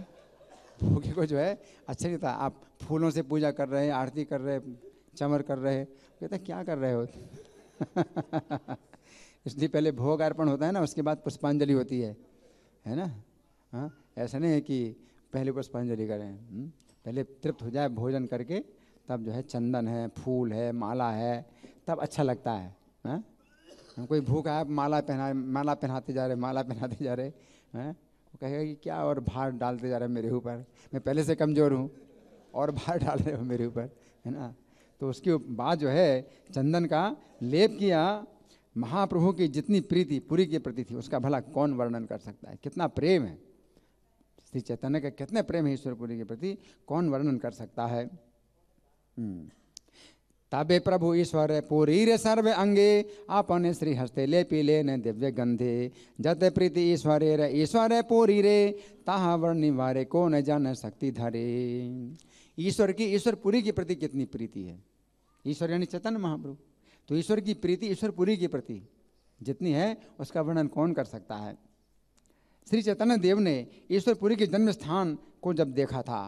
भूखे को जो है अच्छा नहीं था आप फूलों से पूजा कर रहे हैं आरती कर रहे हैं चमर कर रहे हैं कहते क्या कर रहे हो इसलिए पहले भोग अर्पण होता है ना उसके बाद पुष्पांजलि होती है है ना हाँ ऐसा नहीं है कि पहले पुष्पांजलि करें हम्म, पहले तृप्त हो जाए भोजन करके तब जो है चंदन है फूल है माला है तब अच्छा लगता है हैं हाँ? कोई भूखा है माला पहना माला पहनाते जा रहे माला पहनाते जा रहे हैं हाँ? वो कहेगा कि क्या और भार डालते जा रहे हैं मेरे ऊपर मैं पहले से कमज़ोर हूँ और भार डाल रहे हो मेरे ऊपर है ना तो उसके बाद जो है चंदन का लेप किया महाप्रभु की जितनी प्रीति पूरी के प्रति थी उसका भला कौन वर्णन कर सकता है कितना प्रेम है श्री चैतन्य का कितने प्रेम है ईश्वरपुरी के प्रति कौन वर्णन कर सकता है हम्म। तबे प्रभु ईश्वर पूरी रे सर्व अंगे अपन श्री हस्ते ले पीले न दिव्य गंधे जत प्रीति ईश्वर रे ईश्वर पूरी रे ताहा वर्णि वारे को न जान शक्ति धरे ईश्वर की ईश्वर पूरी के प्रति कितनी प्रीति है ईश्वर यानी चैतन्य महाप्रभु तो ईश्वर की प्रीति ईश्वर पुरी के प्रति जितनी है उसका वर्णन कौन कर सकता है श्री चैतन्य देव ने ईश्वरपुरी के जन्म स्थान को जब देखा था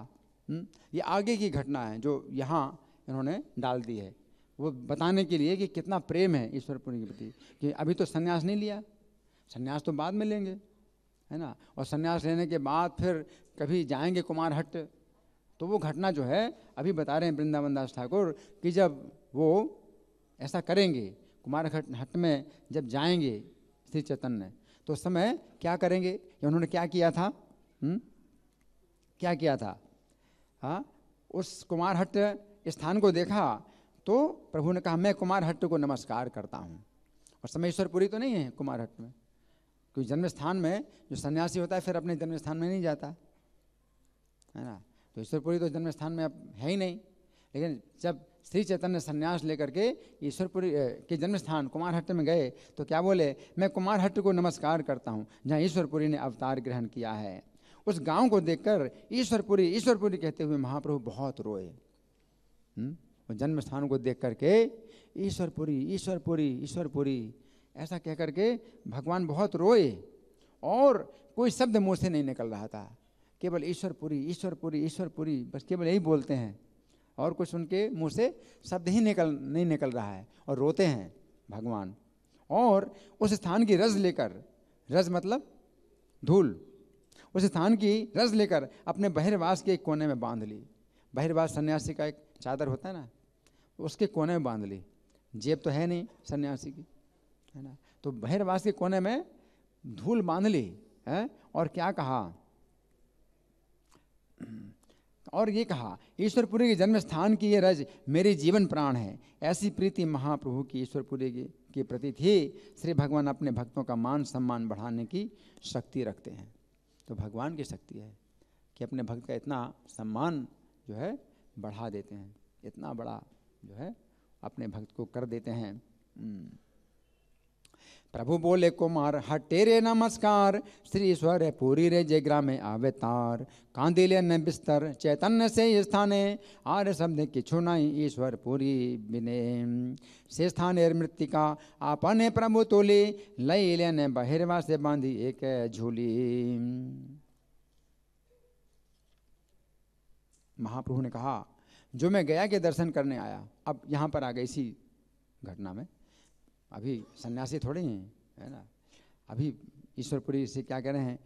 हम्म, ये आगे की घटना है जो यहाँ इन्होंने डाल दी है वो बताने के लिए कि कितना प्रेम है ईश्वरपुरी के प्रति कि अभी तो संन्यास नहीं लिया संन्यास तो बाद में लेंगे है ना और संन्यास लेने के बाद फिर कभी जाएंगे कुमार हट तो वो घटना जो है अभी बता रहे हैं वृंदावन दास ठाकुर कि जब वो ऐसा करेंगे कुमार हट में जब जाएंगे श्री चैतन्य तो उस समय क्या करेंगे उन्होंने क्या किया था हुँ? हम्म? क्या किया था हाँ उस कुमार हट स्थान को देखा तो प्रभु ने कहा मैं कुमार को नमस्कार करता हूँ और समय ईश्वरपुरी तो नहीं है कुमार में क्योंकि जन्म स्थान में जो सन्यासी होता है फिर अपने जन्म स्थान में नहीं जाता है ना तो ईश्वरपुरी तो जन्म स्थान में अब है ही नहीं लेकिन जब श्री चैतन्य सन्यास लेकर के ईश्वरपुरी के जन्म स्थान कुमारहट्ट में गए तो क्या बोले मैं कुमारहट्ट को नमस्कार करता हूँ जहाँ ईश्वरपुरी ने अवतार ग्रहण किया है उस गांव को देखकर ईश्वरपुरी ईश्वरपुरी कहते हुए महाप्रभु बहुत रोए और जन्म स्थान को देख करके ईश्वरपुरी ईश्वरपुरी ईश्वरपुरी ऐसा कह करके भगवान बहुत रोए और कोई शब्द मुँह से नहीं निकल रहा था केवल ईश्वरपुरी ईश्वरपुरी ईश्वरपुरी बस केवल यही बोलते हैं और कुछ उनके मुंह से शब्द ही निकल नहीं निकल रहा है और रोते हैं भगवान और उस स्थान की रज लेकर रज मतलब धूल उस स्थान की रज लेकर अपने बहिर्वास के एक कोने में बांध ली बहिर्वास सन्यासी का एक चादर होता है ना उसके कोने में बांध ली जेब तो है नहीं सन्यासी की है ना तो बहिर्वास के कोने में धूल बांध ली है और क्या कहा और ये कहा ईश्वरपुरी के जन्म स्थान की ये रज मेरे जीवन प्राण है ऐसी प्रीति महाप्रभु की ईश्वरपुरी के प्रति थी श्री भगवान अपने भक्तों का मान सम्मान बढ़ाने की शक्ति रखते हैं तो भगवान की शक्ति है कि अपने भक्त का इतना सम्मान जो है बढ़ा देते हैं इतना बड़ा जो है अपने भक्त को कर देते हैं हम्म। प्रभु बोले कुमार हटेरे नमस्कार श्री स्वर पूरी रे जय में अवतार कांदिले न बिस्तर चैतन्य से स्थाने आर शब्द कि छुनाई ईश्वर पूरी बिने से स्थाने मृतिका आपने प्रभु तोली लई न बहिरवा से बांधी एक झूली महाप्रभु ने कहा जो मैं गया के दर्शन करने आया अब यहाँ पर आ गई इसी घटना में अभी सन्यासी थोड़े हैं है ना अभी ईश्वरपुरी से क्या कह रहे हैं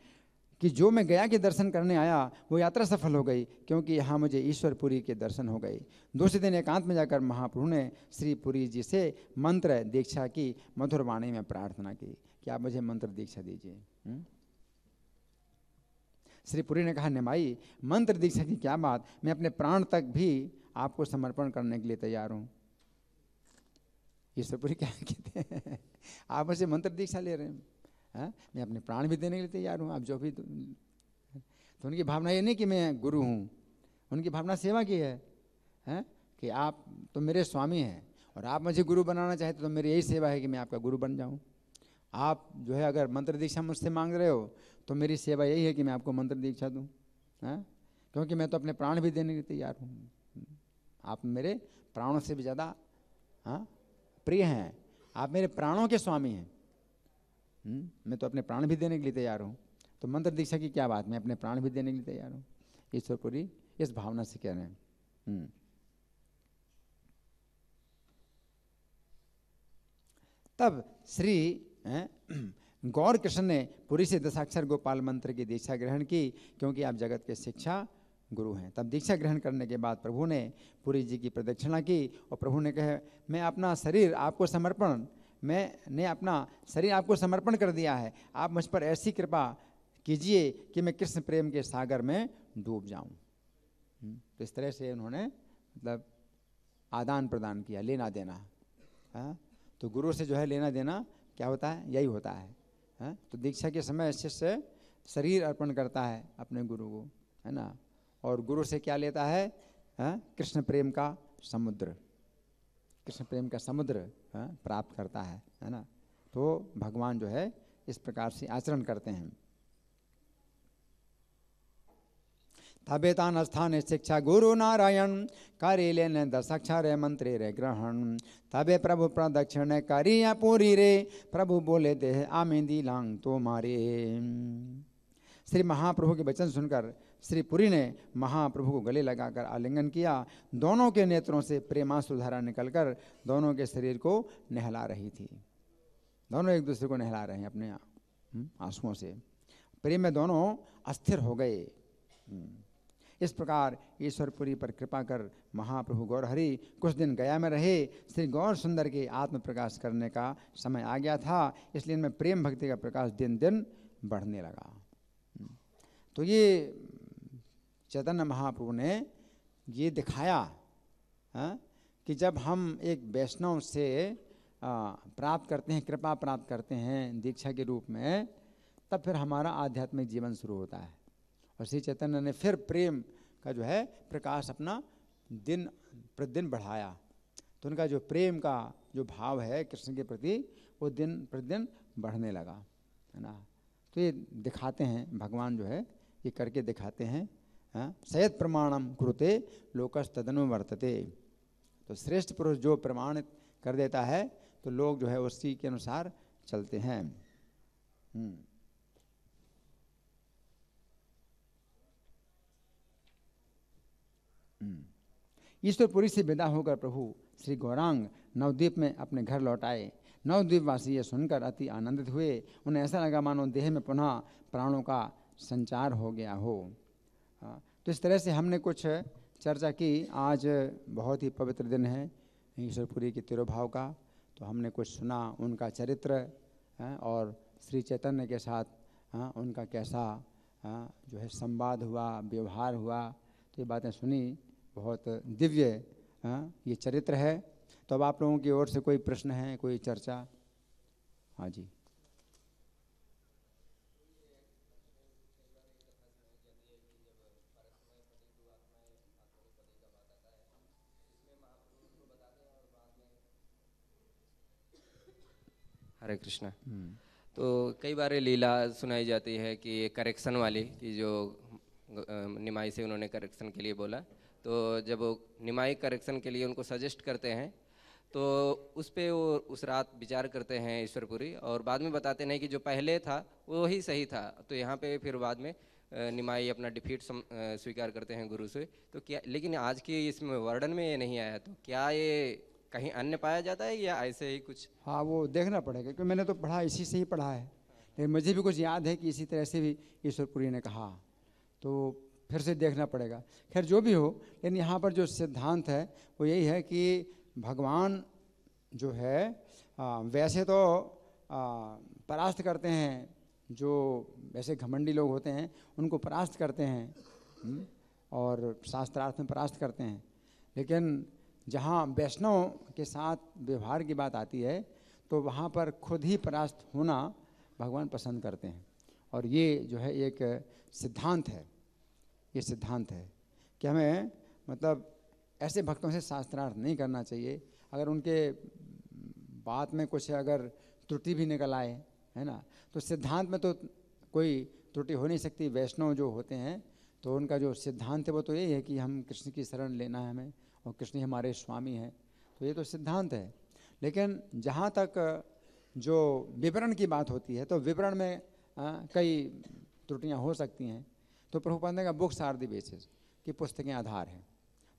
कि जो मैं गया के दर्शन करने आया वो यात्रा सफल हो गई क्योंकि यहाँ मुझे ईश्वरपुरी के दर्शन हो गए दूसरे दिन एकांत में जाकर महाप्रभु ने श्रीपुरी जी से मंत्र दीक्षा की मधुर वाणी में प्रार्थना की कि आप मुझे मंत्र दीक्षा दीजिए हम्म? श्रीपुरी ने कहा निमाई मंत्र दीक्षा की क्या बात मैं अपने प्राण तक भी आपको समर्पण करने के लिए तैयार हूँ ईश्वरपुरी क्या कहते हैं आप मुझसे मंत्र दीक्षा ले रहे हैं हाँ? मैं अपने प्राण भी देने के लिए तैयार हूँ आप जो भी तो, तो उनकी भावना ये नहीं कि मैं गुरु हूँ उनकी भावना सेवा की है हाँ? कि आप तो मेरे स्वामी हैं और आप मुझे गुरु बनाना चाहते तो मेरी यही सेवा है कि मैं आपका गुरु बन जाऊँ आप जो है अगर मंत्र दीक्षा मुझसे मांग रहे हो तो मेरी सेवा यही है कि मैं आपको मंत्र दीक्षा दूँ हाँ? क्योंकि मैं तो अपने प्राण भी देने के लिए तैयार हूँ आप मेरे प्राणों से भी ज़्यादा हाँ प्रिय हैं आप मेरे प्राणों के स्वामी हैं हम्म, मैं तो अपने प्राण भी देने के लिए तैयार हूँ तो मंत्र दीक्षा की क्या बात मैं अपने प्राण भी देने के लिए तैयार हूँ ईश्वरपुरी इस भावना से कह रहे हैं हम्म। तब श्री गौर कृष्ण ने पूरी से दशाक्षर गोपाल मंत्र की दीक्षा ग्रहण की क्योंकि आप जगत के शिक्षा गुरु हैं तब दीक्षा ग्रहण करने के बाद प्रभु ने पूरी जी की प्रदक्षिणा की और प्रभु ने कहे मैं अपना शरीर आपको समर्पण मैंने अपना शरीर आपको समर्पण कर दिया है आप मुझ पर ऐसी कृपा कीजिए कि मैं कृष्ण प्रेम के सागर में डूब जाऊं हम्म, तो इस तरह से उन्होंने मतलब आदान प्रदान किया लेना देना है हाँ? तो गुरु से जो है लेना देना क्या होता है यही होता है आ? हाँ? तो दीक्षा के समय शिष्य शरीर अर्पण करता है अपने गुरु को है ना और गुरु से क्या लेता है हाँ, कृष्ण प्रेम का समुद्र कृष्ण प्रेम का समुद्र हाँ, प्राप्त करता है है ना तो भगवान जो है इस प्रकार से आचरण करते हैं तबेतान स्थान शिक्षा गुरु नारायण करीले ने दशाक्षर मंत्री रे ग्रहण तबे प्रभु प्रदक्षिण या पूरी रे प्रभु बोले देह आमे दी लांग तो मारे श्री महाप्रभु के वचन सुनकर श्री पुरी ने महाप्रभु को गले लगाकर आलिंगन किया दोनों के नेत्रों से प्रेमासुधारा निकलकर दोनों के शरीर को नहला रही थी दोनों एक दूसरे को नहला रहे हैं अपने हम्म, आंसुओं से प्रेम में दोनों अस्थिर हो गए हम्म, इस प्रकार ईश्वरपुरी पर कृपा कर महाप्रभु गौरहरि कुछ दिन गया में रहे श्री गौर सुंदर के आत्म प्रकाश करने का समय आ गया था इसलिए इनमें प्रेम भक्ति का प्रकाश दिन दिन बढ़ने लगा हम्म, तो ये चैतन्य महाप्रभु ने ये दिखाया है हाँ, कि जब हम एक वैष्णव से प्राप्त करते हैं कृपा प्राप्त करते हैं दीक्षा के रूप में तब फिर हमारा आध्यात्मिक जीवन शुरू होता है और श्री चैतन्य ने फिर प्रेम का जो है प्रकाश अपना दिन प्रतिदिन बढ़ाया तो उनका जो प्रेम का जो भाव है कृष्ण के प्रति वो दिन प्रतिदिन बढ़ने लगा है ना तो ये दिखाते हैं भगवान जो है ये करके दिखाते हैं हाँ? सयद प्रमाणम कुरुते लोकस तदनु वर्तते तो श्रेष्ठ पुरुष जो प्रमाणित कर देता है तो लोग जो है उसी के अनुसार चलते हैं हम्म। हम्म। ईश्वरपुरी से विदा होकर प्रभु श्री गौरांग नवद्वीप में अपने घर लौट आए नवद्वीपवासी यह सुनकर अति आनंदित हुए उन्हें ऐसा लगा मानो देह में पुनः प्राणों का संचार हो गया हो हाँ तो इस तरह से हमने कुछ चर्चा की आज बहुत ही पवित्र दिन है ईश्वरपुरी के तिरुभाव का तो हमने कुछ सुना उनका चरित्र हाँ, और श्री चैतन्य के साथ हाँ, उनका कैसा हाँ, जो है संवाद हुआ व्यवहार हुआ तो ये बातें सुनी बहुत दिव्य ये चरित्र है तो अब आप लोगों की ओर से कोई प्रश्न है कोई चर्चा हाँ जी हरे कृष्णा हम्म। तो कई बार लीला सुनाई जाती है कि करेक्शन वाली कि जो निमाई से उन्होंने करेक्शन के लिए बोला तो जब वो निमाई करेक्शन के लिए उनको सजेस्ट करते हैं तो उस पर वो उस रात विचार करते हैं ईश्वरपुरी और बाद में बताते नहीं कि जो पहले था वो ही सही था तो यहाँ पे फिर बाद में निमाई अपना डिफीट स्वीकार करते हैं गुरु से तो क्या लेकिन आज के इसमें वर्णन में ये नहीं आया तो क्या ये कहीं अन्य पाया जाता है या ऐसे ही कुछ हाँ वो देखना पड़ेगा क्योंकि मैंने तो पढ़ा इसी से ही पढ़ा है लेकिन मुझे भी कुछ याद है कि इसी तरह से भी ईश्वरपुरी ने कहा तो फिर से देखना पड़ेगा खैर जो भी हो लेकिन यहाँ पर जो सिद्धांत है वो यही है कि भगवान जो है आ, वैसे तो आ, परास्त करते हैं जो वैसे घमंडी लोग होते हैं उनको परास्त करते हैं हम्म, और शास्त्रार्थ में परास्त करते हैं लेकिन जहाँ वैष्णव के साथ व्यवहार की बात आती है तो वहाँ पर खुद ही परास्त होना भगवान पसंद करते हैं और ये जो है एक सिद्धांत है ये सिद्धांत है कि हमें मतलब ऐसे भक्तों से शास्त्रार्थ नहीं करना चाहिए अगर उनके बात में कुछ अगर त्रुटि भी निकल आए है ना तो सिद्धांत में तो कोई त्रुटि हो नहीं सकती वैष्णव जो होते हैं तो उनका जो सिद्धांत है वो तो यही है कि हम कृष्ण की शरण लेना है हमें और कृष्ण हमारे स्वामी हैं तो ये तो सिद्धांत है लेकिन जहाँ तक जो विवरण की बात होती है तो विवरण में आ, कई त्रुटियाँ हो सकती हैं तो प्रभुपाद का बुक्स आर दी बेसिस कि पुस्तकें आधार हैं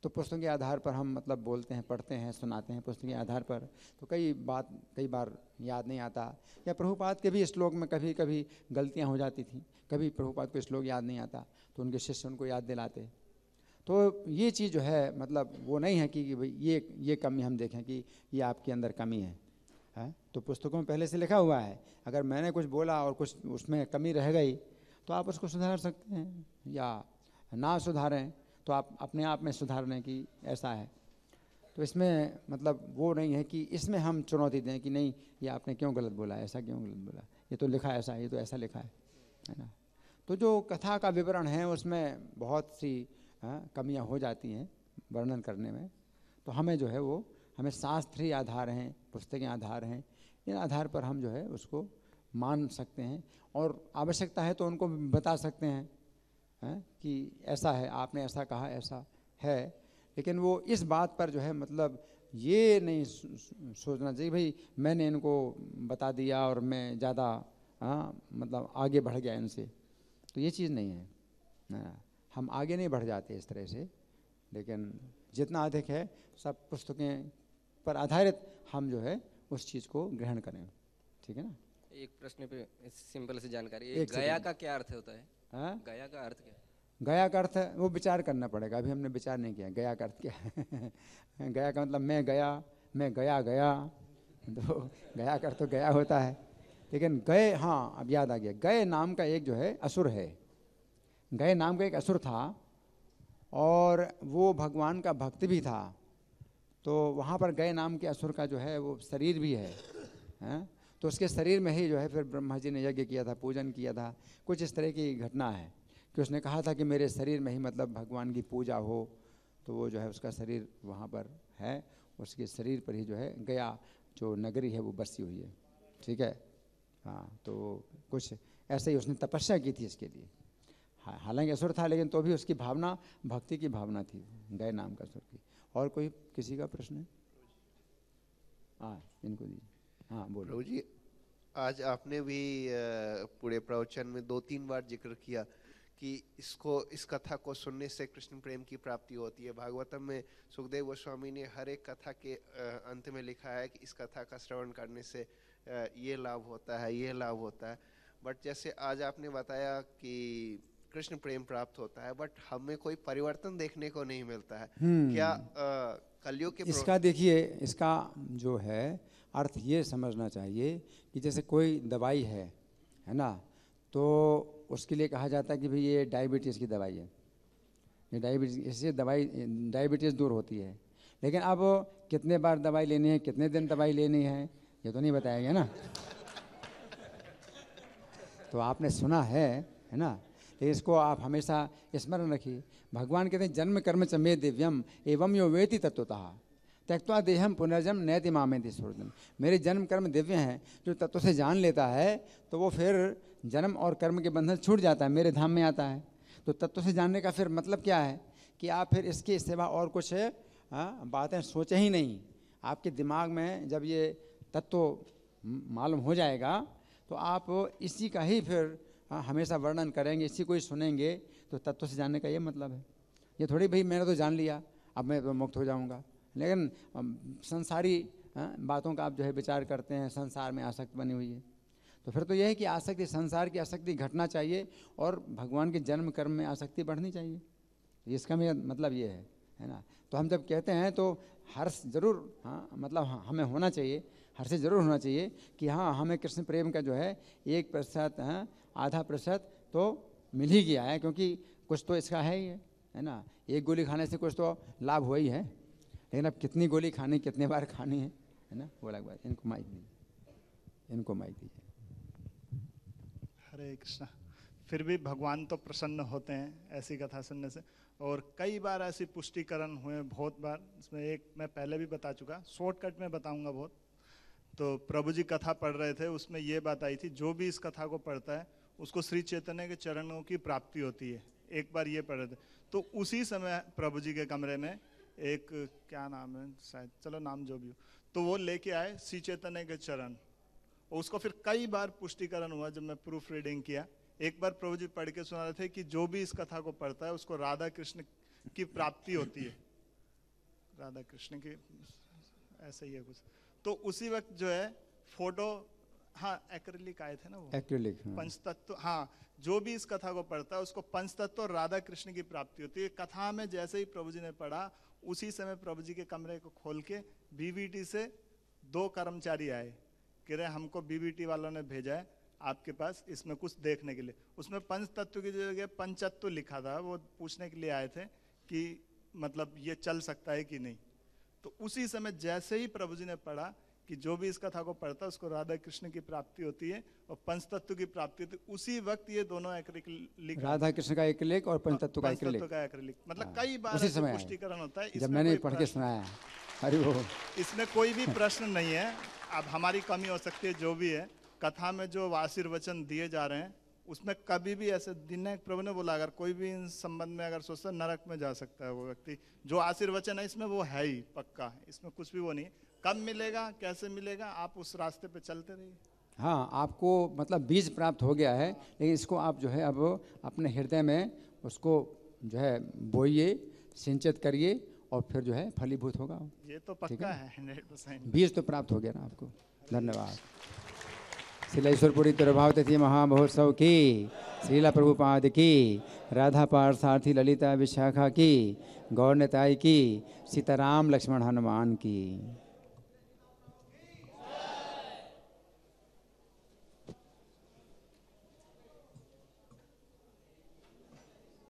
तो पुस्तकों के आधार पर हम मतलब बोलते हैं पढ़ते हैं सुनाते हैं पुस्तक के आधार पर तो कई बात कई बार याद नहीं आता या प्रभुपाद के भी श्लोक में कभी कभी गलतियाँ हो जाती थी कभी प्रभुपाद को श्लोक याद नहीं आता तो उनके शिष्य उनको याद दिलाते तो ये चीज़ जो है मतलब वो नहीं है कि ये ये कमी हम देखें कि ये आपके अंदर कमी है है तो पुस्तकों में पहले से लिखा हुआ है अगर मैंने कुछ बोला और कुछ उसमें कमी रह गई तो आप उसको सुधार सकते हैं या ना सुधारें तो आप अपने आप में सुधारने की ऐसा है तो इसमें मतलब वो नहीं है कि इसमें हम चुनौती दें कि नहीं ये आपने क्यों गलत बोला ऐसा क्यों गलत बोला ये तो लिखा ऐसा है ये तो ऐसा लिखा है है ना तो जो कथा का विवरण है उसमें बहुत सी हाँ, कमियां हो जाती हैं वर्णन करने में तो हमें जो है वो हमें शास्त्रीय आधार हैं पुस्तकें आधार हैं इन आधार पर हम जो है उसको मान सकते हैं और आवश्यकता है तो उनको बता सकते हैं है? हाँ, कि ऐसा है आपने ऐसा कहा ऐसा है लेकिन वो इस बात पर जो है मतलब ये नहीं सोचना चाहिए भाई मैंने इनको बता दिया और मैं ज़्यादा हाँ, मतलब आगे बढ़ गया इनसे तो ये चीज़ नहीं है हम आगे नहीं बढ़ जाते इस तरह से लेकिन जितना अधिक है सब पुस्तकें पर आधारित हम जो है उस चीज़ को ग्रहण करें ठीक है ना एक प्रश्न पे सिंपल से जानकारी एक गया का क्या अर्थ होता है हा? गया का अर्थ क्या गया का अर्थ वो विचार करना पड़ेगा अभी हमने विचार नहीं किया गया का अर्थ क्या है गया का मतलब मैं गया मैं गया गया तो गया का अर्थ तो गया होता है लेकिन गए हाँ अब याद आ गया गए नाम का एक जो है असुर है गए नाम का एक असुर था और वो भगवान का भक्त भी था तो वहाँ पर गए नाम के असुर का जो है वो शरीर भी है हैं तो उसके शरीर में ही जो है फिर ब्रह्मा जी ने यज्ञ किया था पूजन किया था कुछ इस तरह की घटना है कि उसने कहा था कि मेरे शरीर में ही मतलब भगवान की पूजा हो तो वो जो है उसका शरीर वहाँ पर है उसके शरीर पर ही जो है गया जो नगरी है वो बसी हुई है ठीक है हाँ तो कुछ ऐसे ही उसने तपस्या की थी इसके लिए हालांकि असुर था लेकिन तो भी उसकी भावना भक्ति की भावना थी गए नाम का असुर की और कोई किसी का प्रश्न है हाँ इनको दीजिए हाँ बोलो जी आज आपने भी पूरे प्रवचन में दो तीन बार जिक्र किया कि इसको इस कथा को सुनने से कृष्ण प्रेम की प्राप्ति होती है भागवतम में सुखदेव गोस्वामी ने हर एक कथा के अंत में लिखा है कि इस कथा का श्रवण करने से ये लाभ होता है ये लाभ होता है बट जैसे आज आपने बताया कि कृष्ण प्रेम प्राप्त होता है बट हमें कोई परिवर्तन देखने को नहीं मिलता है हम्म। क्या कलयुग के इसका देखिए इसका जो है अर्थ ये समझना चाहिए कि जैसे कोई दवाई है है ना तो उसके लिए कहा जाता है कि भाई ये डायबिटीज़ की दवाई है ये डायबिटीज इससे दवाई डायबिटीज़ दूर होती है लेकिन अब कितने बार दवाई लेनी है कितने दिन दवाई लेनी है ये तो नहीं बताया गया ना तो आपने सुना है है ना तो इसको आप हमेशा स्मरण रखिए भगवान कहते हैं जन्म कर्म च मे दिव्यम एवं यो वेति तत्वतः त्यक्वा देहम पुनर्जन्म नैति मामेति सूर्यम मेरे जन्म कर्म दिव्य हैं जो तत्व से जान लेता है तो वो फिर जन्म और कर्म के बंधन छूट जाता है मेरे धाम में आता है तो तत्व से जानने का फिर मतलब क्या है कि आप फिर इसके सेवा और कुछ हाँ, बातें सोचें ही नहीं आपके दिमाग में जब ये तत्व मालूम हो जाएगा तो आप इसी का ही फिर हाँ, हमेशा वर्णन करेंगे इसी को ही सुनेंगे तो तत्व से जानने का ये मतलब है ये थोड़ी भाई मैंने तो जान लिया अब मैं तो मुक्त हो जाऊँगा लेकिन संसारी हाँ, बातों का आप जो है विचार करते हैं संसार में आसक्त बनी हुई है तो फिर तो यह है कि आसक्ति संसार की आसक्ति घटना चाहिए और भगवान के जन्म कर्म में आसक्ति बढ़नी चाहिए इसका मेरा मतलब ये है है ना तो हम जब कहते हैं तो हर्ष जरूर हाँ मतलब हाँ, हमें होना चाहिए हर्ष जरूर होना चाहिए कि हाँ हमें कृष्ण प्रेम का जो है एक प्रतिशत हाँ आधा प्रतिशत तो मिल ही गया है क्योंकि कुछ तो इसका है ही है है ना एक गोली खाने से कुछ तो लाभ हुआ ही है लेकिन अब कितनी गोली खानी कितने बार खानी है है ना वो अलग बात इनको माइक दीजिए इनको माइक दीजिए हरे कृष्णा फिर भी भगवान तो प्रसन्न होते हैं ऐसी कथा सुनने से और कई बार ऐसी पुष्टिकरण हुए बहुत बार इसमें एक मैं पहले भी बता चुका शॉर्टकट में बताऊंगा बहुत तो प्रभु जी कथा पढ़ रहे थे उसमें ये बात आई थी जो भी इस कथा को पढ़ता है उसको श्री चैतन्य के चरणों की प्राप्ति होती है एक बार ये पढ़ रहे तो उसी समय प्रभु जी के कमरे में एक क्या नाम है शायद चलो नाम जो भी हो तो वो लेके आए श्री चैतन्य के चरण और उसको फिर कई बार पुष्टिकरण हुआ जब मैं प्रूफ रीडिंग किया एक बार प्रभु जी पढ़ के सुना रहे थे कि जो भी इस कथा को पढ़ता है उसको राधा कृष्ण की प्राप्ति होती है राधा कृष्ण की ऐसा ही है कुछ तो उसी वक्त जो है फोटो हाँ, हाँ।, हाँ जो भी इस कथा को पढ़ता है उसको पंचतत्व और राधा कृष्ण की प्राप्ति होती है कथा में जैसे ही प्रभु जी ने पढ़ा उसी समय प्रभु जी के कमरे को खोल के बीबीटी से दो कर्मचारी आए कि रे हमको बीबीटी वालों ने भेजा है आपके पास इसमें कुछ देखने के लिए उसमें पंच तत्व की जगह पंचत्व लिखा था वो पूछने के लिए आए थे कि मतलब ये चल सकता है कि नहीं तो उसी समय जैसे ही प्रभु जी ने पढ़ा कि जो भी इस कथा को पढ़ता है उसको राधा कृष्ण की प्राप्ति होती है और पंचतत्व की प्राप्ति होती है तो उसी वक्त ये दोनों एक्रिक राधा कृष्ण का एक लेख और तत्व का एक लेख मतलब हाँ, कई बार पुष्टिकरण होता है जब मैंने पढ़ के सुनाया अरे वो इसमें कोई भी प्रश्न नहीं है अब हमारी कमी हो सकती है जो भी है कथा में जो आशीर्वचन दिए जा रहे हैं उसमें कभी भी ऐसे दिन प्रभु ने बोला अगर कोई भी इन संबंध में अगर सोचता नरक में जा सकता है वो व्यक्ति जो आशीर्वचन है इसमें वो है ही पक्का इसमें कुछ भी वो नहीं कब मिलेगा कैसे मिलेगा आप उस रास्ते पे चलते रहिए हाँ आपको मतलब बीज प्राप्त हो गया है लेकिन इसको आप जो है अब अपने हृदय में उसको जो है बोइए सिंचित करिए और फिर जो है फलीभूत होगा ये तो पक्का है बीज तो प्राप्त हो गया ना आपको धन्यवाद सिलेश्वरपुरी दुर्भाव तिथि महामहोत्सव की श्रीला प्रभुपाद की राधा पार्थार्थी ललिता विशाखा की गौरताई की सीताराम लक्ष्मण हनुमान की